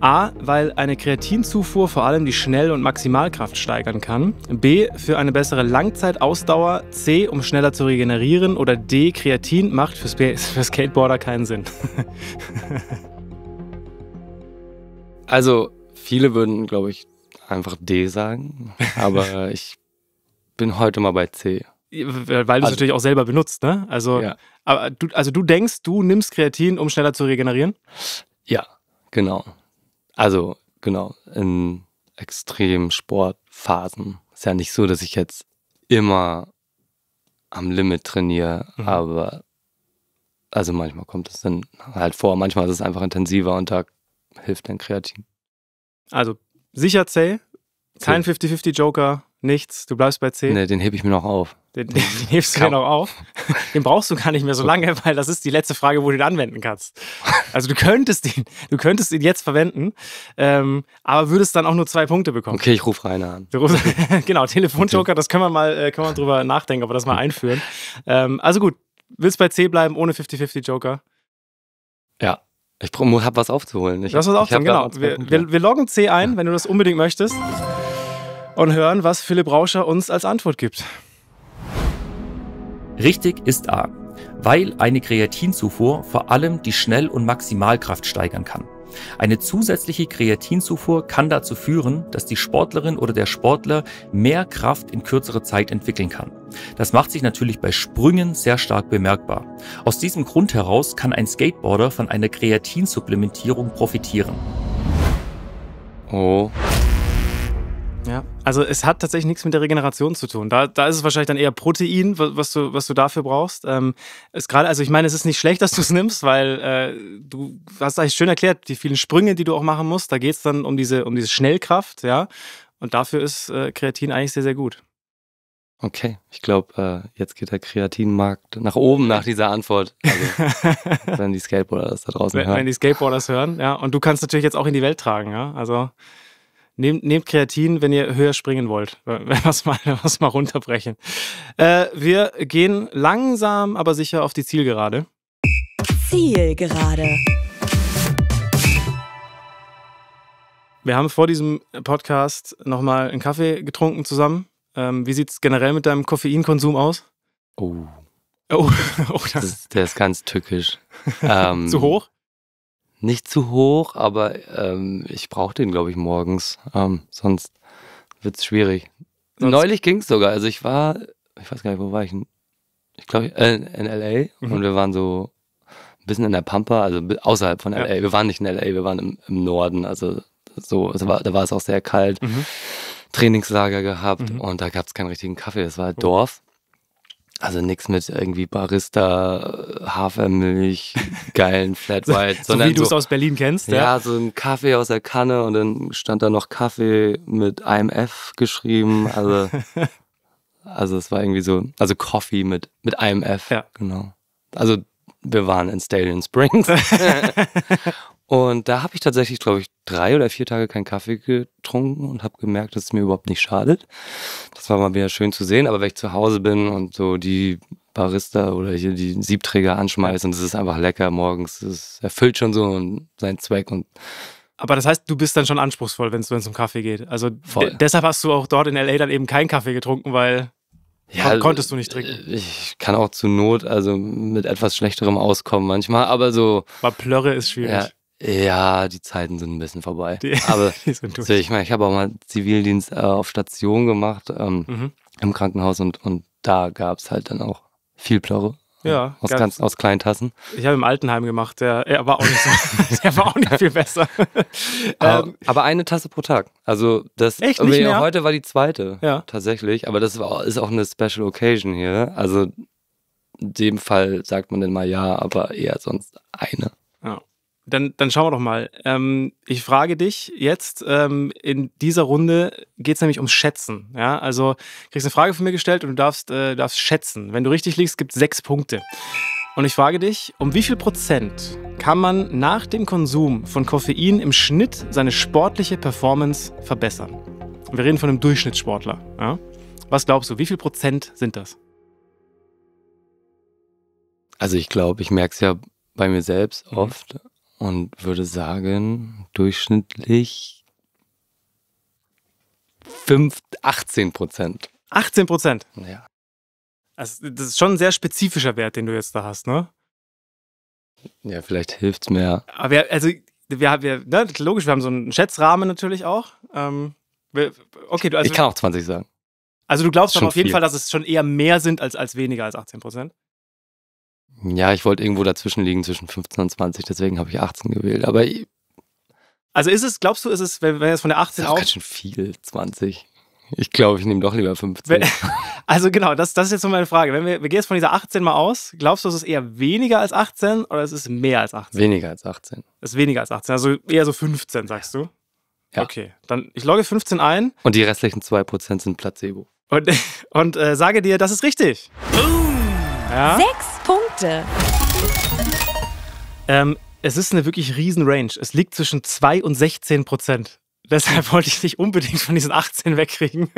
A, weil eine Kreatinzufuhr vor allem die Schnell- und Maximalkraft steigern kann. B, für eine bessere Langzeitausdauer. C, um schneller zu regenerieren. Oder D, Kreatin macht für, Sp für Skateboarder keinen Sinn. also, viele würden, glaube ich, einfach D sagen, aber ich bin heute mal bei C. Weil du also, es natürlich auch selber benutzt, ne? Also, ja. aber du, also du denkst, du nimmst Kreatin, um schneller zu regenerieren? Ja, genau. Also, genau, in extremen Sportphasen. Ist ja nicht so, dass ich jetzt immer am Limit trainiere, mhm. aber also manchmal kommt es dann halt vor, manchmal ist es einfach intensiver und da hilft dann Kreatin. Also Sicher C. Kein 50-50 Joker, nichts. Du bleibst bei C. Ne, den hebe ich mir noch auf. Den, den, den hebst du mir genau. noch auf. Den brauchst du gar nicht mehr so lange, weil das ist die letzte Frage, wo du den anwenden kannst. Also du könntest ihn, du könntest ihn jetzt verwenden, ähm, aber würdest dann auch nur zwei Punkte bekommen. Okay, ich rufe Rainer an. Rufst, genau, Telefonjoker, das können wir mal, äh, können wir drüber nachdenken, ob wir das mal einführen. Ähm, also gut, willst bei C bleiben ohne 50-50 Joker? Ja. Ich habe was aufzuholen. Ich, das was aufzuholen, genau. Wir, wir, wir, loggen C ein, ja. wenn du das unbedingt möchtest. Und hören, was Philipp Rauscher uns als Antwort gibt. Richtig ist A, weil eine Kreatinzufuhr vor allem die Schnell- und Maximalkraft steigern kann. Eine zusätzliche Kreatinzufuhr kann dazu führen, dass die Sportlerin oder der Sportler mehr Kraft in kürzerer Zeit entwickeln kann. Das macht sich natürlich bei Sprüngen sehr stark bemerkbar. Aus diesem Grund heraus kann ein Skateboarder von einer Kreatinsupplementierung profitieren. Oh. Ja, also es hat tatsächlich nichts mit der Regeneration zu tun. Da, da ist es wahrscheinlich dann eher Protein, was du, was du dafür brauchst. Ähm, ist gerade, also ich meine, es ist nicht schlecht, dass du es nimmst, weil äh, du hast eigentlich schön erklärt, die vielen Sprünge, die du auch machen musst. Da geht es dann um diese, um diese Schnellkraft, ja. Und dafür ist äh, Kreatin eigentlich sehr, sehr gut. Okay, ich glaube, äh, jetzt geht der Kreatinmarkt nach oben nach dieser Antwort. Also, wenn die Skateboarder das da draußen wenn, hören. Wenn die Skateboarders hören, ja. Und du kannst natürlich jetzt auch in die Welt tragen, ja. Also Nehmt, nehmt Kreatin, wenn ihr höher springen wollt. Wenn wir es mal, mal runterbrechen. Äh, wir gehen langsam, aber sicher auf die Zielgerade. Zielgerade. Wir haben vor diesem Podcast nochmal einen Kaffee getrunken zusammen. Ähm, wie sieht es generell mit deinem Koffeinkonsum aus? Oh. Oh, oh das. Das, der ist ganz tückisch. ähm, Zu hoch? nicht zu hoch, aber ähm, ich brauche den, glaube ich, morgens. Ähm, sonst wird es schwierig. Sonst Neulich ging es sogar. Also ich war, ich weiß gar nicht, wo war ich? Ich glaube, äh, in LA mhm. und wir waren so ein bisschen in der Pampa, also außerhalb von LA. Ja. Wir waren nicht in LA, wir waren im, im Norden. Also so, war, da war es auch sehr kalt. Mhm. Trainingslager gehabt mhm. und da gab es keinen richtigen Kaffee. Es war halt oh. Dorf. Also nichts mit irgendwie Barista, Hafermilch, geilen Flat White, so, sondern. wie du es so, aus Berlin kennst, ja? Ja, so ein Kaffee aus der Kanne und dann stand da noch Kaffee mit IMF geschrieben. Also, also es war irgendwie so, also Coffee mit, mit einem Ja. Genau. Also wir waren in Stallion Springs Und da habe ich tatsächlich, glaube ich, drei oder vier Tage keinen Kaffee getrunken und habe gemerkt, dass es mir überhaupt nicht schadet. Das war mal wieder schön zu sehen. Aber wenn ich zu Hause bin und so die Barista oder hier die Siebträger anschmeiße und es ist einfach lecker morgens, es erfüllt schon so seinen Zweck und aber das heißt, du bist dann schon anspruchsvoll, wenn es um Kaffee geht. Also deshalb hast du auch dort in LA dann eben keinen Kaffee getrunken, weil ja, konntest du nicht trinken. Ich kann auch zu Not, also mit etwas schlechterem auskommen manchmal, aber so. Aber Plörre ist schwierig. Ja, ja, die Zeiten sind ein bisschen vorbei. Die, aber die sind durch. ich meine, ich habe auch mal Zivildienst äh, auf Station gemacht ähm, mhm. im Krankenhaus und, und da gab es halt dann auch viel Plörre. Ja. Aus, ganz, aus kleinen Tassen. Ich habe im Altenheim gemacht, der, der war auch nicht so, der war auch nicht viel besser. aber, ähm, aber, eine Tasse pro Tag. Also das echt nicht mehr? heute war die zweite, ja. tatsächlich. Aber das war, ist auch eine Special Occasion hier. Also in dem Fall sagt man dann mal ja, aber eher sonst eine dann, dann schauen wir doch mal. Ähm, ich frage dich jetzt, ähm, in dieser Runde geht es nämlich ums Schätzen. Ja? Also kriegst eine Frage von mir gestellt und du darfst, äh, darfst schätzen. Wenn du richtig liegst, gibt es sechs Punkte. Und ich frage dich, um wie viel Prozent kann man nach dem Konsum von Koffein im Schnitt seine sportliche Performance verbessern? Wir reden von einem Durchschnittssportler. Ja? Was glaubst du, wie viel Prozent sind das? Also ich glaube, ich merke es ja bei mir selbst mhm. oft und würde sagen, durchschnittlich 5, 18 Prozent. 18 Prozent? Ja. Also, das ist schon ein sehr spezifischer Wert, den du jetzt da hast, ne? Ja, vielleicht hilft es mir. Aber wir, also, wir, wir, ne, logisch, wir haben so einen Schätzrahmen natürlich auch. Ähm, wir, okay, du, also, ich kann auch 20 sagen. Also, du glaubst schon aber auf jeden Fall, dass es schon eher mehr sind als, als weniger als 18 Prozent? Ja, ich wollte irgendwo dazwischen liegen, zwischen 15 und 20, deswegen habe ich 18 gewählt. Aber. Also ist es, glaubst du, ist es, wenn, wenn jetzt von der 18 das ist auf. Ganz schön viel, 20. Ich glaube, ich nehme doch lieber 15. also genau, das, das ist jetzt so meine Frage. Wenn wir, wir gehen jetzt von dieser 18 mal aus, glaubst du, es ist eher weniger als 18 oder es ist mehr als 18? Weniger als 18. Es ist weniger als 18, also eher so 15, sagst du? Ja. Okay, dann ich logge 15 ein. Und die restlichen 2% sind Placebo. Und, und äh, sage dir, das ist richtig. Boom. Ja? Sechs Punkte. Ähm, es ist eine wirklich riesen Range. Es liegt zwischen 2 und 16 Prozent. Deshalb wollte ich dich unbedingt von diesen 18 wegkriegen.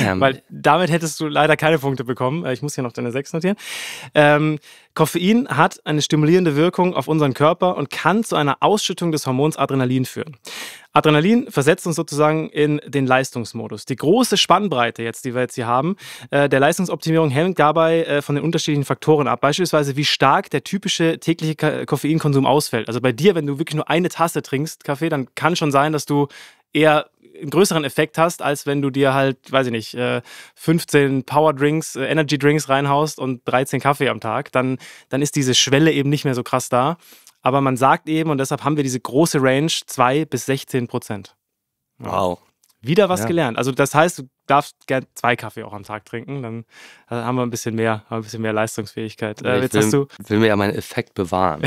Damn. Weil damit hättest du leider keine Punkte bekommen. Äh, ich muss hier noch deine 6 notieren. Ähm, Koffein hat eine stimulierende Wirkung auf unseren Körper und kann zu einer Ausschüttung des Hormons Adrenalin führen. Adrenalin versetzt uns sozusagen in den Leistungsmodus. Die große Spannbreite jetzt, die wir jetzt hier haben, äh, der Leistungsoptimierung hängt dabei äh, von den unterschiedlichen Faktoren ab. Beispielsweise, wie stark der typische tägliche Koffeinkonsum ausfällt. Also bei dir, wenn du wirklich nur eine Tasse trinkst, Kaffee, dann kann schon sein, dass du eher einen größeren Effekt hast, als wenn du dir halt, weiß ich nicht, 15 äh, Power Drinks, äh, Energy Drinks reinhaust und 13 Kaffee am Tag, dann, dann ist diese Schwelle eben nicht mehr so krass da. Aber man sagt eben, und deshalb haben wir diese große Range 2 bis 16 Prozent. Wow. Wieder was ja. gelernt. Also das heißt, du darfst gern zwei Kaffee auch am Tag trinken, dann äh, haben wir ein bisschen mehr, ein bisschen mehr Leistungsfähigkeit. Äh, jetzt will, hast du, will mir ja meinen Effekt bewahren.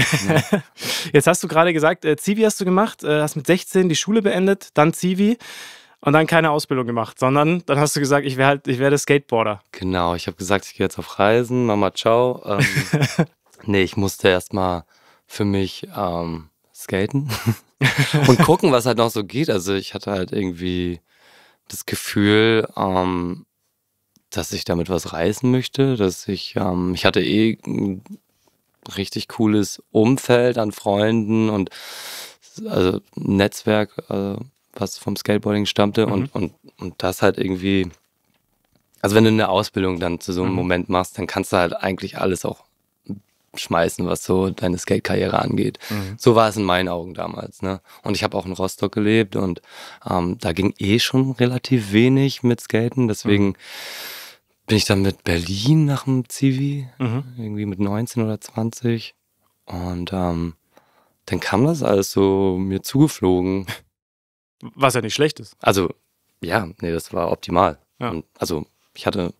jetzt hast du gerade gesagt, äh, Zivi hast du gemacht, äh, hast mit 16 die Schule beendet, dann Zivi und dann keine Ausbildung gemacht, sondern dann hast du gesagt, ich werde halt, ich werde Skateboarder. Genau, ich habe gesagt, ich gehe jetzt auf Reisen, Mama, ciao. Ähm, nee, ich musste erstmal für mich ähm, skaten. und gucken, was halt noch so geht. Also ich hatte halt irgendwie das Gefühl, ähm, dass ich damit was reißen möchte, dass ich, ähm, ich hatte eh ein richtig cooles Umfeld an Freunden und also ein Netzwerk, äh, was vom Skateboarding stammte mhm. und, und, und das halt irgendwie, also wenn du eine Ausbildung dann zu so einem mhm. Moment machst, dann kannst du halt eigentlich alles auch schmeißen, was so deine Skate-Karriere angeht. Mhm. So war es in meinen Augen damals. Ne? Und ich habe auch in Rostock gelebt und ähm, da ging eh schon relativ wenig mit Skaten. Deswegen mhm. bin ich dann mit Berlin nach dem Zivi, mhm. irgendwie mit 19 oder 20. Und ähm, dann kam das alles so mir zugeflogen. Was ja nicht schlecht ist. Also, ja, nee, das war optimal. Ja. also, ich hatte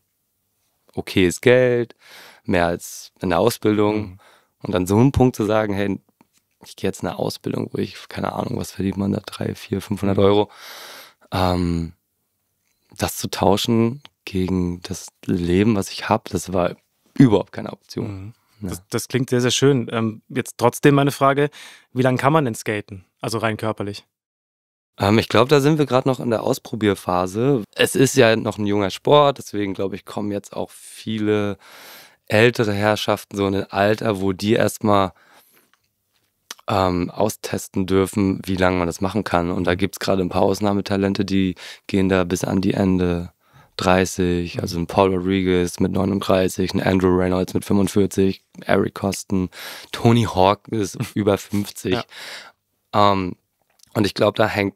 okayes Geld, mehr als eine Ausbildung. Mhm. Und an so einem Punkt zu sagen, hey, ich gehe jetzt in eine Ausbildung, wo ich, keine Ahnung, was verdient man da, 3, 4, 500 Euro. Ähm, das zu tauschen gegen das Leben, was ich habe, das war überhaupt keine Option. Mhm. Ja. Das, das, klingt sehr, sehr schön. Ähm, jetzt trotzdem meine Frage, wie lange kann man denn skaten? Also rein körperlich. Ähm, ich glaube, da sind wir gerade noch in der Ausprobierphase. Es ist ja noch ein junger Sport, deswegen glaube ich, kommen jetzt auch viele ältere Herrschaften so in ein Alter, wo die erstmal ähm, austesten dürfen, wie lange man das machen kann. Und da gibt es gerade ein paar Ausnahmetalente, die gehen da bis an die Ende 30. Mhm. Also ein Paul Rodriguez mit 39, ein Andrew Reynolds mit 45, Eric Costen, Tony Hawk ist über 50. Ja. Ähm, und ich glaube, da hängt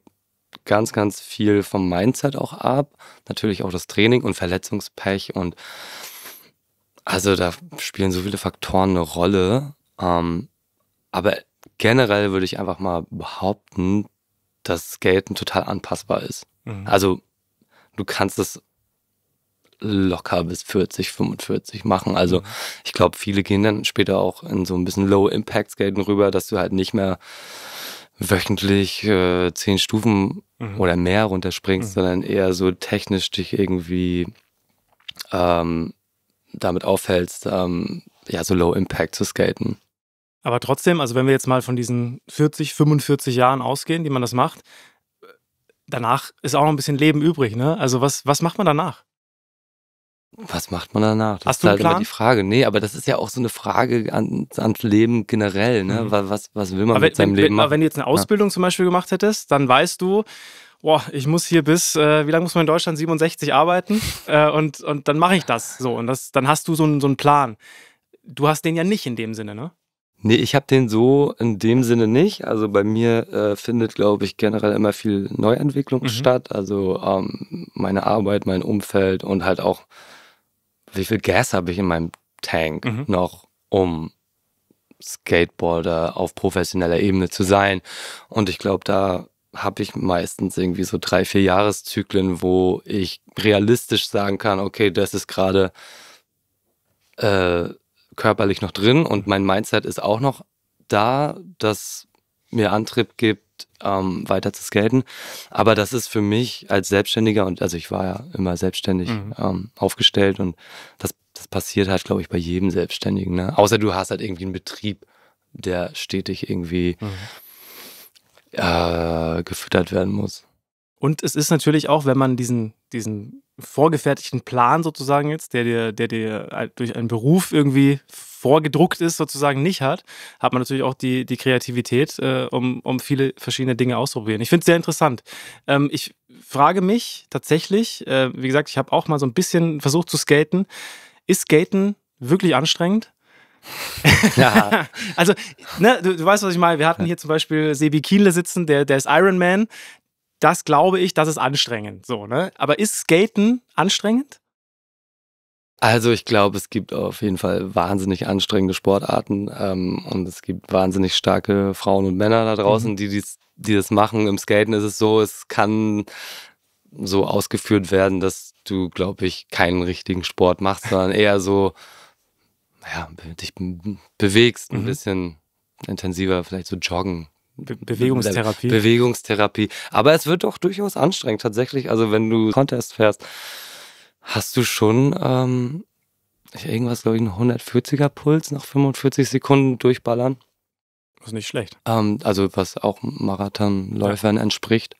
ganz, ganz viel vom Mindset auch ab. Natürlich auch das Training und Verletzungspech und also da spielen so viele Faktoren eine Rolle. Ähm, aber generell würde ich einfach mal behaupten, dass Skaten total anpassbar ist. Mhm. Also du kannst es locker bis 40, 45 machen. Also mhm. ich glaube, viele gehen dann später auch in so ein bisschen Low-Impact-Skaten rüber, dass du halt nicht mehr wöchentlich äh, zehn Stufen mhm. oder mehr runterspringst, mhm. sondern eher so technisch dich irgendwie ähm, damit aufhältst, ähm, ja, so Low Impact zu skaten. Aber trotzdem, also wenn wir jetzt mal von diesen 40, 45 Jahren ausgehen, die man das macht, danach ist auch noch ein bisschen Leben übrig, ne? Also was, was macht man danach? Was macht man danach? Das Hast ist du halt Plan? immer die Frage. Nee, aber das ist ja auch so eine Frage an, ans Leben generell, ne? Mhm. Was, was will man aber mit wenn, seinem wenn, Leben machen? Aber wenn du jetzt eine Ausbildung ja. zum Beispiel gemacht hättest, dann weißt du, boah, ich muss hier bis, äh, wie lange muss man in Deutschland, 67 arbeiten äh, und, und dann mache ich das so und das, dann hast du so, einen, so Plan. Du hast den ja nicht in dem Sinne, ne? Nee, ich habe den so in dem Sinne nicht. Also bei mir äh, findet, glaube ich, generell immer viel Neuentwicklung mhm. statt. Also ähm, meine Arbeit, mein Umfeld und halt auch, wie viel Gas habe ich in meinem Tank mhm. noch, um Skateboarder auf professioneller Ebene zu sein. Und ich glaube, da habe ich meistens irgendwie so drei, vier Jahreszyklen, wo ich realistisch sagen kann, okay, das ist gerade äh, körperlich noch drin und mein Mindset ist auch noch da, das mir Antrieb gibt, ähm, weiter zu skaten. Aber das ist für mich als Selbstständiger und also ich war ja immer selbstständig mhm. ähm, aufgestellt und das, das passiert halt, glaube ich, bei jedem Selbstständigen. Ne? Außer du hast halt irgendwie einen Betrieb, der stetig irgendwie mhm äh, gefüttert werden muss. Und es ist natürlich auch, wenn man diesen, diesen vorgefertigten Plan sozusagen jetzt, der dir, der dir durch einen Beruf irgendwie vorgedruckt ist, sozusagen nicht hat, hat man natürlich auch die, die Kreativität, äh, um, um viele verschiedene Dinge auszuprobieren. Ich finde es sehr interessant. Ähm, ich frage mich tatsächlich, äh, wie gesagt, ich habe auch mal so ein bisschen versucht zu skaten. Ist Skaten wirklich anstrengend? Ja. also, ne, du, du, weißt, was ich meine. Wir hatten hier zum Beispiel Sebi Kienle sitzen, der, der ist Iron Man. Das glaube ich, das ist anstrengend. So, ne? Aber ist Skaten anstrengend? Also ich glaube, es gibt auf jeden Fall wahnsinnig anstrengende Sportarten ähm, und es gibt wahnsinnig starke Frauen und Männer da draußen, mhm. die, dies, die das machen. Im Skaten ist es so, es kann so ausgeführt werden, dass du, glaube ich, keinen richtigen Sport machst, sondern eher so ja, dich bewegst, mhm. ein bisschen intensiver, vielleicht so joggen. Be Bewegungstherapie. Bewegungstherapie. Aber es wird doch durchaus anstrengend tatsächlich. Also wenn du Contest fährst, hast du schon ähm, irgendwas, glaube ich, einen 140er Puls nach 45 Sekunden durchballern. Das ist nicht schlecht. Ähm, also was auch Marathonläufern ja. entspricht.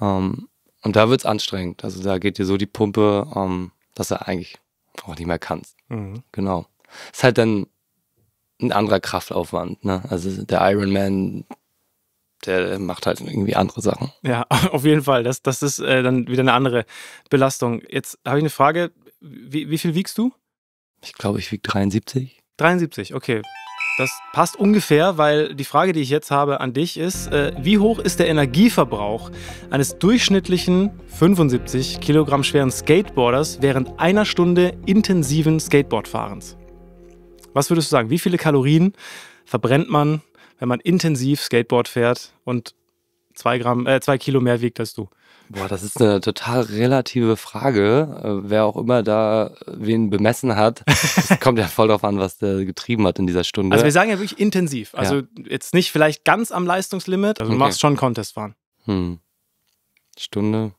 Ähm, und da wird es anstrengend. Also da geht dir so die Pumpe, ähm, dass du eigentlich auch nicht mehr kannst. Mhm. Genau ist halt dann ein anderer Kraftaufwand. Ne? Also der Ironman, der macht halt irgendwie andere Sachen. Ja, auf jeden Fall. Das, das ist äh, dann wieder eine andere Belastung. Jetzt habe ich eine Frage. Wie, wie viel wiegst du? Ich glaube, ich wiege 73. 73, okay. Das passt ungefähr, weil die Frage, die ich jetzt habe an dich ist, äh, wie hoch ist der Energieverbrauch eines durchschnittlichen 75 Kilogramm schweren Skateboarders während einer Stunde intensiven Skateboardfahrens? Was würdest du sagen, wie viele Kalorien verbrennt man, wenn man intensiv Skateboard fährt und zwei, Gramm, äh, zwei Kilo mehr wiegt als du? Boah, das ist eine total relative Frage. Äh, wer auch immer da wen bemessen hat, kommt ja voll darauf an, was der getrieben hat in dieser Stunde. Also wir sagen ja wirklich intensiv. Also ja. jetzt nicht vielleicht ganz am Leistungslimit, also okay. du machst schon Contest fahren. Hm. Stunde,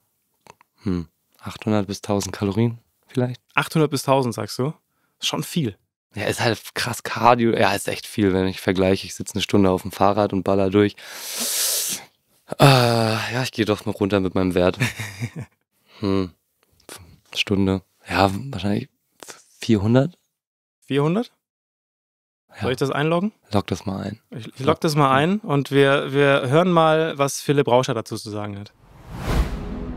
hm. 800 bis 1000 Kalorien vielleicht. 800 bis 1000 sagst du? Schon viel. Ja, ist halt krass Cardio. Ja, ist echt viel, wenn ich vergleiche. Ich sitze eine Stunde auf dem Fahrrad und baller durch. Äh, ja, ich gehe doch noch runter mit meinem Wert. Hm. Stunde. Ja, wahrscheinlich 400. 400? Ja. Soll ich das einloggen? Log das mal ein. Ich, ich log das mal ein und wir, wir hören mal, was Philipp Rauscher dazu zu sagen hat.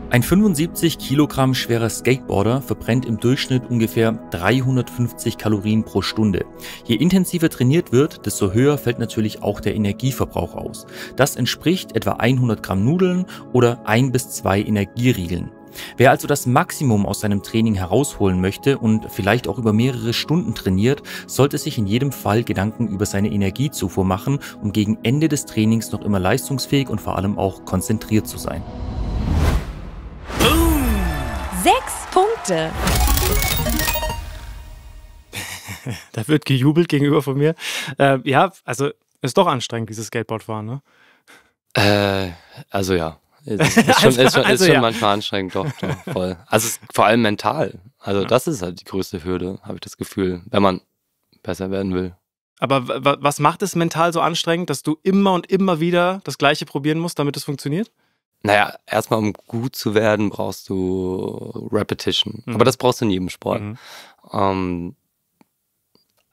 Ein 75 Kilogramm schwerer Skateboarder verbrennt im Durchschnitt ungefähr 350 Kalorien pro Stunde. Je intensiver trainiert wird, desto höher fällt natürlich auch der Energieverbrauch aus. Das entspricht etwa 100 Gramm Nudeln oder ein bis zwei Energieriegeln. Wer also das Maximum aus seinem Training herausholen möchte und vielleicht auch über mehrere Stunden trainiert, sollte sich in jedem Fall Gedanken über seine Energiezufuhr machen, um gegen Ende des Trainings noch immer leistungsfähig und vor allem auch konzentriert zu sein. Sechs Punkte. da wird gejubelt gegenüber von mir. Äh, ja, also ist doch anstrengend, dieses Skateboardfahren, ne? Äh, also ja. Ist, ist schon, also, ist schon, also schon ja. manchmal anstrengend, doch, doch voll. Also vor allem mental. Also ja. das ist halt die größte Hürde, habe ich das Gefühl, wenn man besser werden will. Aber was macht es mental so anstrengend, dass du immer und immer wieder das Gleiche probieren musst, damit es funktioniert? Naja, erstmal um gut zu werden, brauchst du Repetition. Mhm. Aber das brauchst du in jedem Sport. Mhm. Ähm,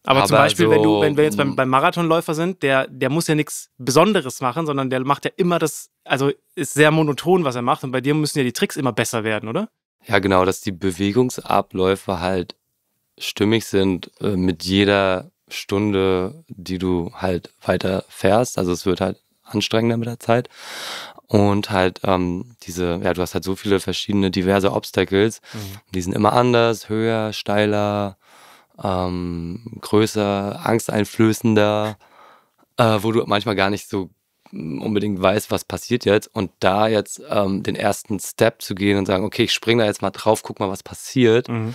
aber, aber, zum Beispiel, so, wenn, du, wenn wir jetzt beim, mm. beim Marathonläufer sind, der, der muss ja nichts Besonderes machen, sondern der macht ja immer das, also ist sehr monoton, was er macht. Und bei dir müssen ja die Tricks immer besser werden, oder? Ja, genau, dass die Bewegungsabläufe halt stimmig sind äh, mit jeder Stunde, die du halt weiter fährst. Also es wird halt anstrengender mit der Zeit. Und halt ähm, diese, ja, du hast halt so viele verschiedene diverse Obstacles. Mhm. Die sind immer anders, höher, steiler, ähm, größer, angsteinflößender, äh, wo du manchmal gar nicht so mm, unbedingt weißt, was passiert jetzt. Und da jetzt ähm, den ersten Step zu gehen und sagen, okay, ich springe da jetzt mal drauf, guck mal, was passiert. Mhm.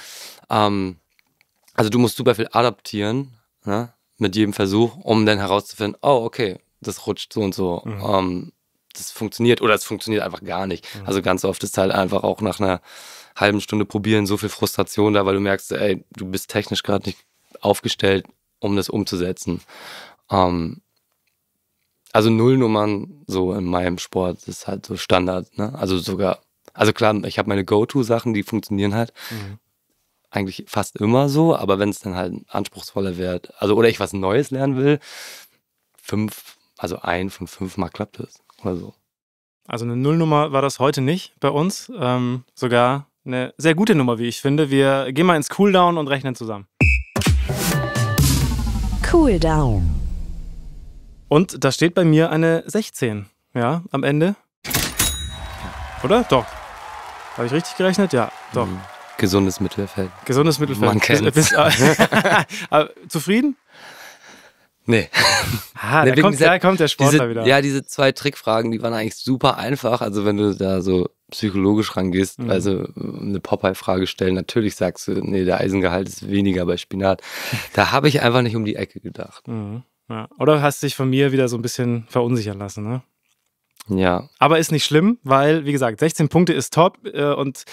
Ähm, also du musst super viel adaptieren ne, mit jedem Versuch, um dann herauszufinden, oh, okay, das rutscht so und so. Mhm. Ähm, das funktioniert oder es funktioniert einfach gar nicht. Mhm. Also ganz oft ist halt einfach auch nach einer halben Stunde probieren so viel Frustration da, weil du merkst, ey, du bist technisch gerade nicht aufgestellt, um das umzusetzen. Ähm, also Nullnummern so in meinem Sport ist halt so Standard. Ne? Also sogar, also klar, ich habe meine Go-To-Sachen, die funktionieren halt. Mhm. Eigentlich fast immer so, aber wenn es dann halt anspruchsvoller wird, also oder ich was Neues lernen will, fünf also ein von fünf Mal klappt es oder so. Also eine Nullnummer war das heute nicht bei uns. Ähm, sogar eine sehr gute Nummer, wie ich finde. Wir gehen mal ins Cooldown und rechnen zusammen. Cooldown. Und da steht bei mir eine 16. Ja, am Ende. Oder? Doch. Habe ich richtig gerechnet? Ja, doch. Mhm. Gesundes Mittelfeld. Gesundes Mittelfeld. Man kennt. es. äh, zufrieden? Nee. Ah, nee, da, kommt, dieser, da kommt der Sportler diese, wieder. Ja, diese zwei Trickfragen, die waren eigentlich super einfach. Also wenn du da so psychologisch rangehst, mhm. also eine Popeye-Frage stellen, natürlich sagst du, nee, der Eisengehalt ist weniger bei Spinat. Da habe ich einfach nicht um die Ecke gedacht. Mhm. Ja. Oder hast dich von mir wieder so ein bisschen verunsichern lassen, ne? Ja. Aber ist nicht schlimm, weil, wie gesagt, 16 Punkte ist top äh, und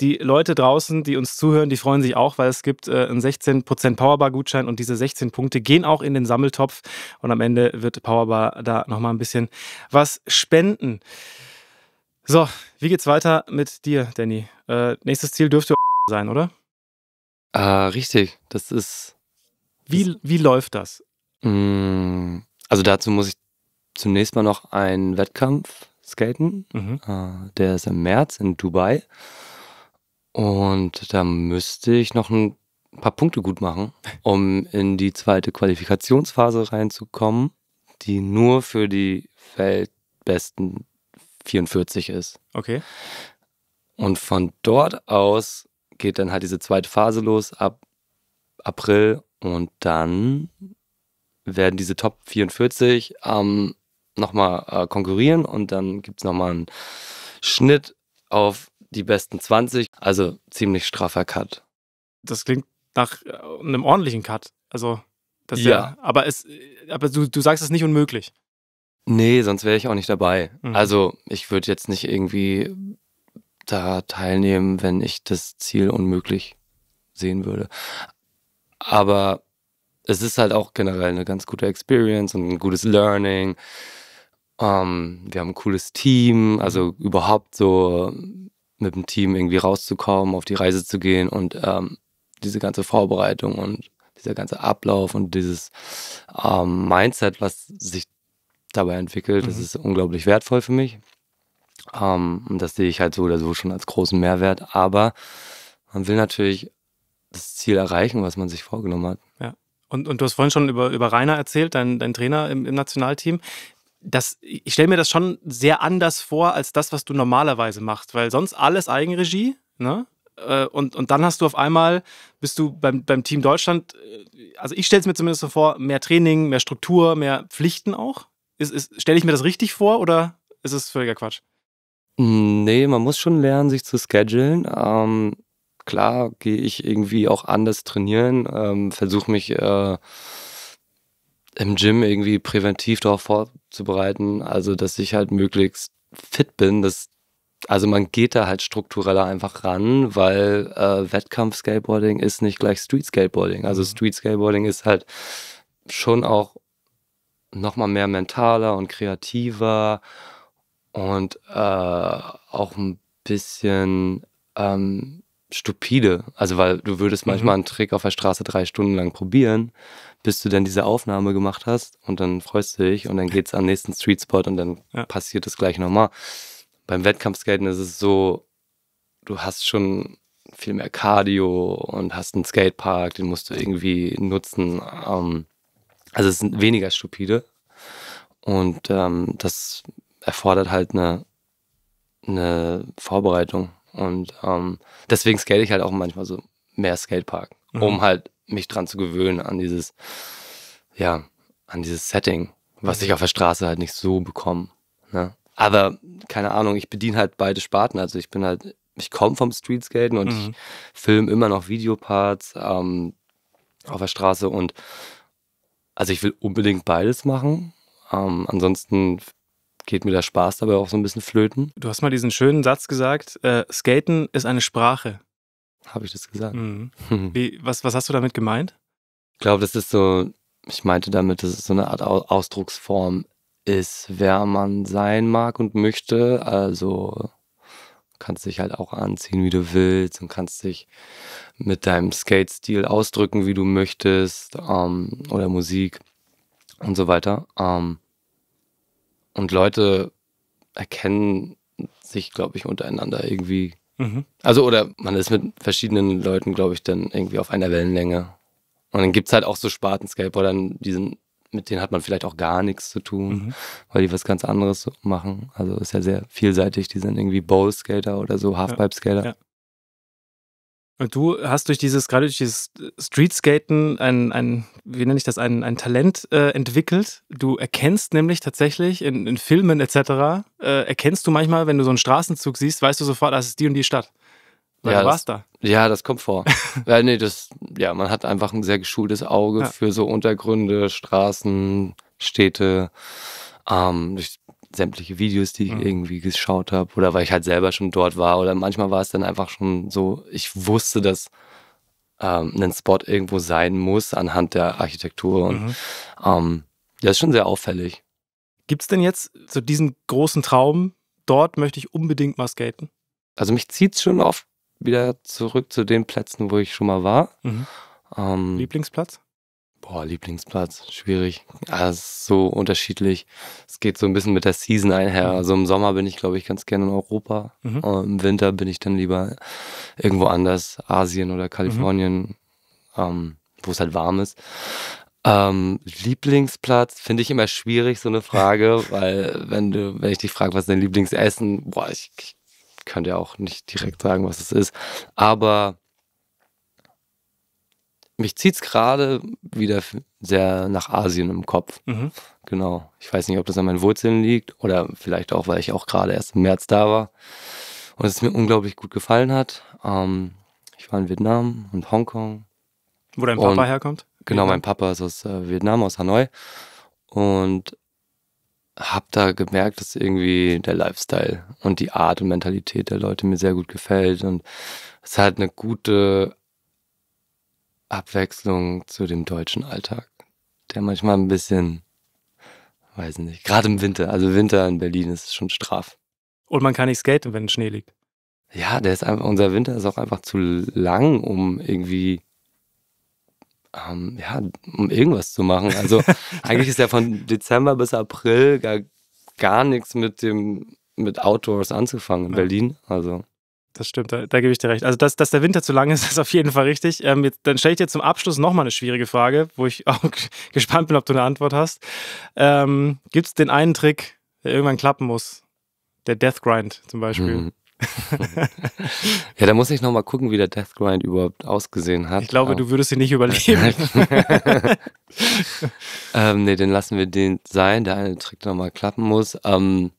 die Leute draußen, die uns zuhören, die freuen sich auch, weil es gibt äh, einen 16% Powerbar-Gutschein und diese 16 Punkte gehen auch in den Sammeltopf und am Ende wird Powerbar da nochmal ein bisschen was spenden. So, wie geht's weiter mit dir, Danny? Äh, nächstes Ziel dürfte sein, oder? Ah, richtig. Das ist. Wie, wie läuft das? Mm, also dazu muss ich zunächst mal noch einen Wettkampf skaten. Mhm. Äh, der ist im März in Dubai. Und da müsste ich noch ein paar Punkte gut machen, um in die zweite Qualifikationsphase reinzukommen, die nur für die Weltbesten 44 ist. Okay. Und von dort aus geht dann halt diese zweite Phase los ab April und dann werden diese Top 44 am nochmal äh, konkurrieren und dann gibt es nochmal einen Schnitt auf die besten 20. Also ziemlich straffer Cut. Das klingt nach äh, einem ordentlichen Cut. Also, das ja. ja aber es, aber du, du sagst es nicht unmöglich. Nee, sonst wäre ich auch nicht dabei. Mhm. Also, ich würde jetzt nicht irgendwie da teilnehmen, wenn ich das Ziel unmöglich sehen würde. Aber es ist halt auch generell eine ganz gute Experience und ein gutes Learning. Ähm, wir haben ein cooles Team, also mhm. überhaupt so mit dem Team irgendwie rauszukommen, auf die Reise zu gehen und ähm, diese ganze Vorbereitung und dieser ganze Ablauf und dieses ähm, Mindset, was sich dabei entwickelt, mhm. das ist unglaublich wertvoll für mich. Ähm, und das sehe ich halt so oder so schon als großen Mehrwert. Aber man will natürlich das Ziel erreichen, was man sich vorgenommen hat. Ja. Und, und, du hast vorhin schon über, über Rainer erzählt, dein, dein Trainer im, im, Nationalteam das, ich stelle mir das schon sehr anders vor als das, was du normalerweise machst, weil sonst alles Eigenregie, ne? Äh, und, und dann hast du auf einmal, bist du beim, beim Team Deutschland, äh, also ich stelle es mir zumindest so vor, mehr Training, mehr Struktur, mehr Pflichten auch. Stelle ich mir das richtig vor oder ist es völliger Quatsch? Mm, nee, man muss schon lernen, sich zu schedulen. Ähm, klar gehe ich irgendwie auch anders trainieren, ähm, versuche mich äh, im Gym irgendwie präventiv darauf vorzubereiten, also dass ich halt möglichst fit bin. Dass, also man geht da halt struktureller einfach ran, weil äh, Wettkampf-Skateboarding ist nicht gleich Street-Skateboarding. Also mhm. Street-Skateboarding ist halt schon auch nochmal mehr mentaler und kreativer und äh, auch ein bisschen ähm, stupide. Also, weil du würdest manchmal mhm. einen Trick auf der Straße drei Stunden lang probieren, bis du dann diese Aufnahme gemacht hast und dann freust du dich und dann geht es am nächsten Streetspot und dann ja. passiert es gleich nochmal. Beim Wettkampfskaten ist es so, du hast schon viel mehr Cardio und hast einen Skatepark, den musst du irgendwie nutzen. Ähm, also es sind weniger stupide und ähm, das erfordert halt eine, eine Vorbereitung und ähm, deswegen skate ich halt auch manchmal so mehr Skatepark, mhm. um halt mich dran zu gewöhnen an dieses, ja, an dieses Setting, was mhm. ich auf der Straße halt nicht so bekomme. Ne? Aber keine Ahnung, ich bediene halt beide Sparten. Also ich bin halt, ich komme vom Streetskaten und mhm. ich filme immer noch Videoparts ähm, auf der Straße und also ich will unbedingt beides machen. Ähm, ansonsten geht mir der Spaß dabei auch so ein bisschen flöten. Du hast mal diesen schönen Satz gesagt, äh, Skaten ist eine Sprache. Habe ich das gesagt? Mhm. Hm. Wie, was, was hast du damit gemeint? Ich glaube, das ist so, ich meinte damit, dass es so eine Art Ausdrucksform ist, wer man sein mag und möchte. Also kannst dich halt auch anziehen, wie du willst und kannst dich mit deinem Skate-Stil ausdrücken, wie du möchtest ähm, oder Musik und so weiter. Ähm, und Leute erkennen sich, glaube ich, untereinander irgendwie. Mhm. Also, oder man ist mit verschiedenen Leuten, glaube ich, dann irgendwie auf einer Wellenlänge. Und dann gibt es halt auch so Spaten-Skateboardern, die sind, mit denen hat man vielleicht auch gar nichts zu tun, mhm. weil die was ganz anderes machen. Also ist ja sehr vielseitig, die sind irgendwie Bowl-Skater oder so, Halfpipe-Skater. Ja, ja. Und du hast durch dieses, gerade durch dieses Streetskaten ein, ein wie nenne ich das, ein, ein Talent äh, entwickelt. Du erkennst nämlich tatsächlich in, in Filmen etc., äh, erkennst du manchmal, wenn du so einen Straßenzug siehst, weißt du sofort, das ist die und die Stadt. Weil ja, du warst das, da. Ja, das kommt vor. ja, nee, das, ja, man hat einfach ein sehr geschultes Auge ja. für so Untergründe, Straßen, Städte. Ähm, durch sämtliche Videos, die ich mhm. irgendwie geschaut habe oder weil ich halt selber schon dort war oder manchmal war es dann einfach schon so, ich wusste, dass ähm, ein Spot irgendwo sein muss anhand der Architektur und mhm. ähm, das ist schon sehr auffällig. Gibt es denn jetzt so diesen großen Traum, dort möchte ich unbedingt mal skaten? Also mich zieht es schon oft wieder zurück zu den Plätzen, wo ich schon mal war. Mhm. Ähm, Lieblingsplatz? Boah, Lieblingsplatz, schwierig. Alles so unterschiedlich. Es geht so ein bisschen mit der Season einher. Mhm. Also im Sommer bin ich, glaube ich, ganz gerne in Europa. Mhm. Ähm, Im Winter bin ich dann lieber irgendwo anders, Asien oder mhm. Kalifornien, mhm. ähm, wo es halt warm ist. Ähm, Lieblingsplatz finde ich immer schwierig, so eine Frage, weil wenn du, wenn ich dich frage, was ist dein Lieblingsessen, boah, ich, ich könnte ja auch nicht direkt sagen, was es ist. Aber mich zieht es gerade wieder sehr nach Asien im Kopf. Mhm. Genau. Ich weiß nicht, ob das an meinen Wurzeln liegt oder vielleicht auch, weil ich auch gerade erst im März da war und es mir unglaublich gut gefallen hat. Ähm, ich war in Vietnam und Hongkong. Wo dein Papa herkommt? Genau, mein Papa ist aus äh, Vietnam, aus Hanoi. Und habe da gemerkt, dass irgendwie der Lifestyle und die Art und Mentalität der Leute mir sehr gut gefällt. Und es ist halt eine gute Abwechslung zu dem deutschen Alltag, der manchmal ein bisschen, weiß nicht, gerade im Winter, also Winter in Berlin ist schon straf. Und man kann nicht skaten, wenn Schnee liegt. Ja, der ist einfach, unser Winter ist auch einfach zu lang, um irgendwie ähm, ja, um irgendwas zu machen. Also eigentlich ist ja von Dezember bis April gar, gar nichts mit dem mit Outdoors anzufangen in ja. Berlin. Also das stimmt, da, da, gebe ich dir recht. Also, dass, dass der Winter zu lang ist, ist auf jeden Fall richtig. Ähm, jetzt, dann stelle ich dir zum Abschluss nochmal eine schwierige Frage, wo ich auch gespannt bin, ob du eine Antwort hast. Ähm, Gibt es den einen Trick, der irgendwann klappen muss? Der Death Grind zum Beispiel. Hm. ja, da muss ich nochmal gucken, wie der Death Grind überhaupt ausgesehen hat. Ich glaube, Aber du ähm, würdest ihn nicht überleben. ähm, nee, den lassen wir den sein, der eine Trick nochmal klappen muss. Ähm,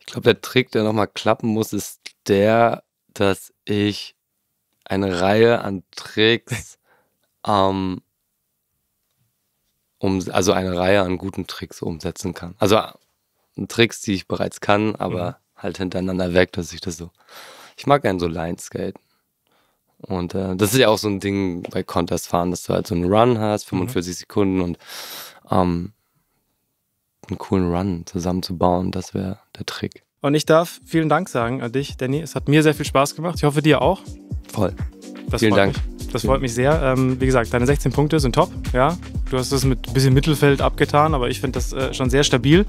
ich glaube, der Trick, der nochmal klappen muss, ist der, dass ich eine Reihe an Tricks, ähm, um, also eine Reihe an guten Tricks umsetzen kann. Also äh, Tricks, die ich bereits kann, aber mhm. halt hintereinander weg, dass ich das so. Ich mag einen so line Und äh, das ist ja auch so ein Ding bei Contest-Fahren, dass du halt so einen Run hast, 45 mhm. Sekunden und ähm, einen coolen Run zusammenzubauen, das wäre der Trick. Und ich darf vielen Dank sagen an dich, Danny. Es hat mir sehr viel Spaß gemacht. Ich hoffe, dir auch. Voll. Das vielen Dank. Mich. Das freut mich sehr. Ähm, wie gesagt, deine 16 Punkte sind top. Ja, du hast es mit ein bisschen Mittelfeld abgetan, aber ich finde das äh, schon sehr stabil.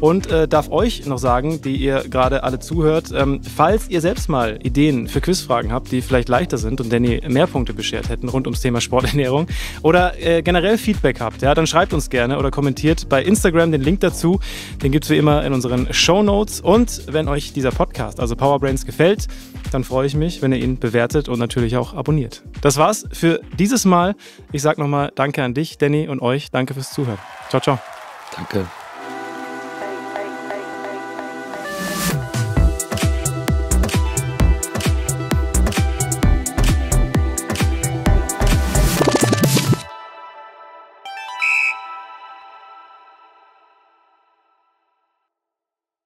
Und äh, darf euch noch sagen, die ihr gerade alle zuhört, ähm, falls ihr selbst mal Ideen für Quizfragen habt, die vielleicht leichter sind und Danny mehr Punkte beschert hätten rund ums Thema Sporternährung oder äh, generell Feedback habt, ja, dann schreibt uns gerne oder kommentiert bei Instagram den Link dazu. Den gibt es wie immer in unseren Show Notes. Und wenn euch dieser Podcast, also Power Brains, gefällt, dann freue ich mich, wenn ihr ihn bewertet und natürlich auch abonniert. Das war's für dieses Mal. Ich sage nochmal Danke an dich, Danny, und euch. Danke fürs Zuhören. Ciao, ciao. Danke.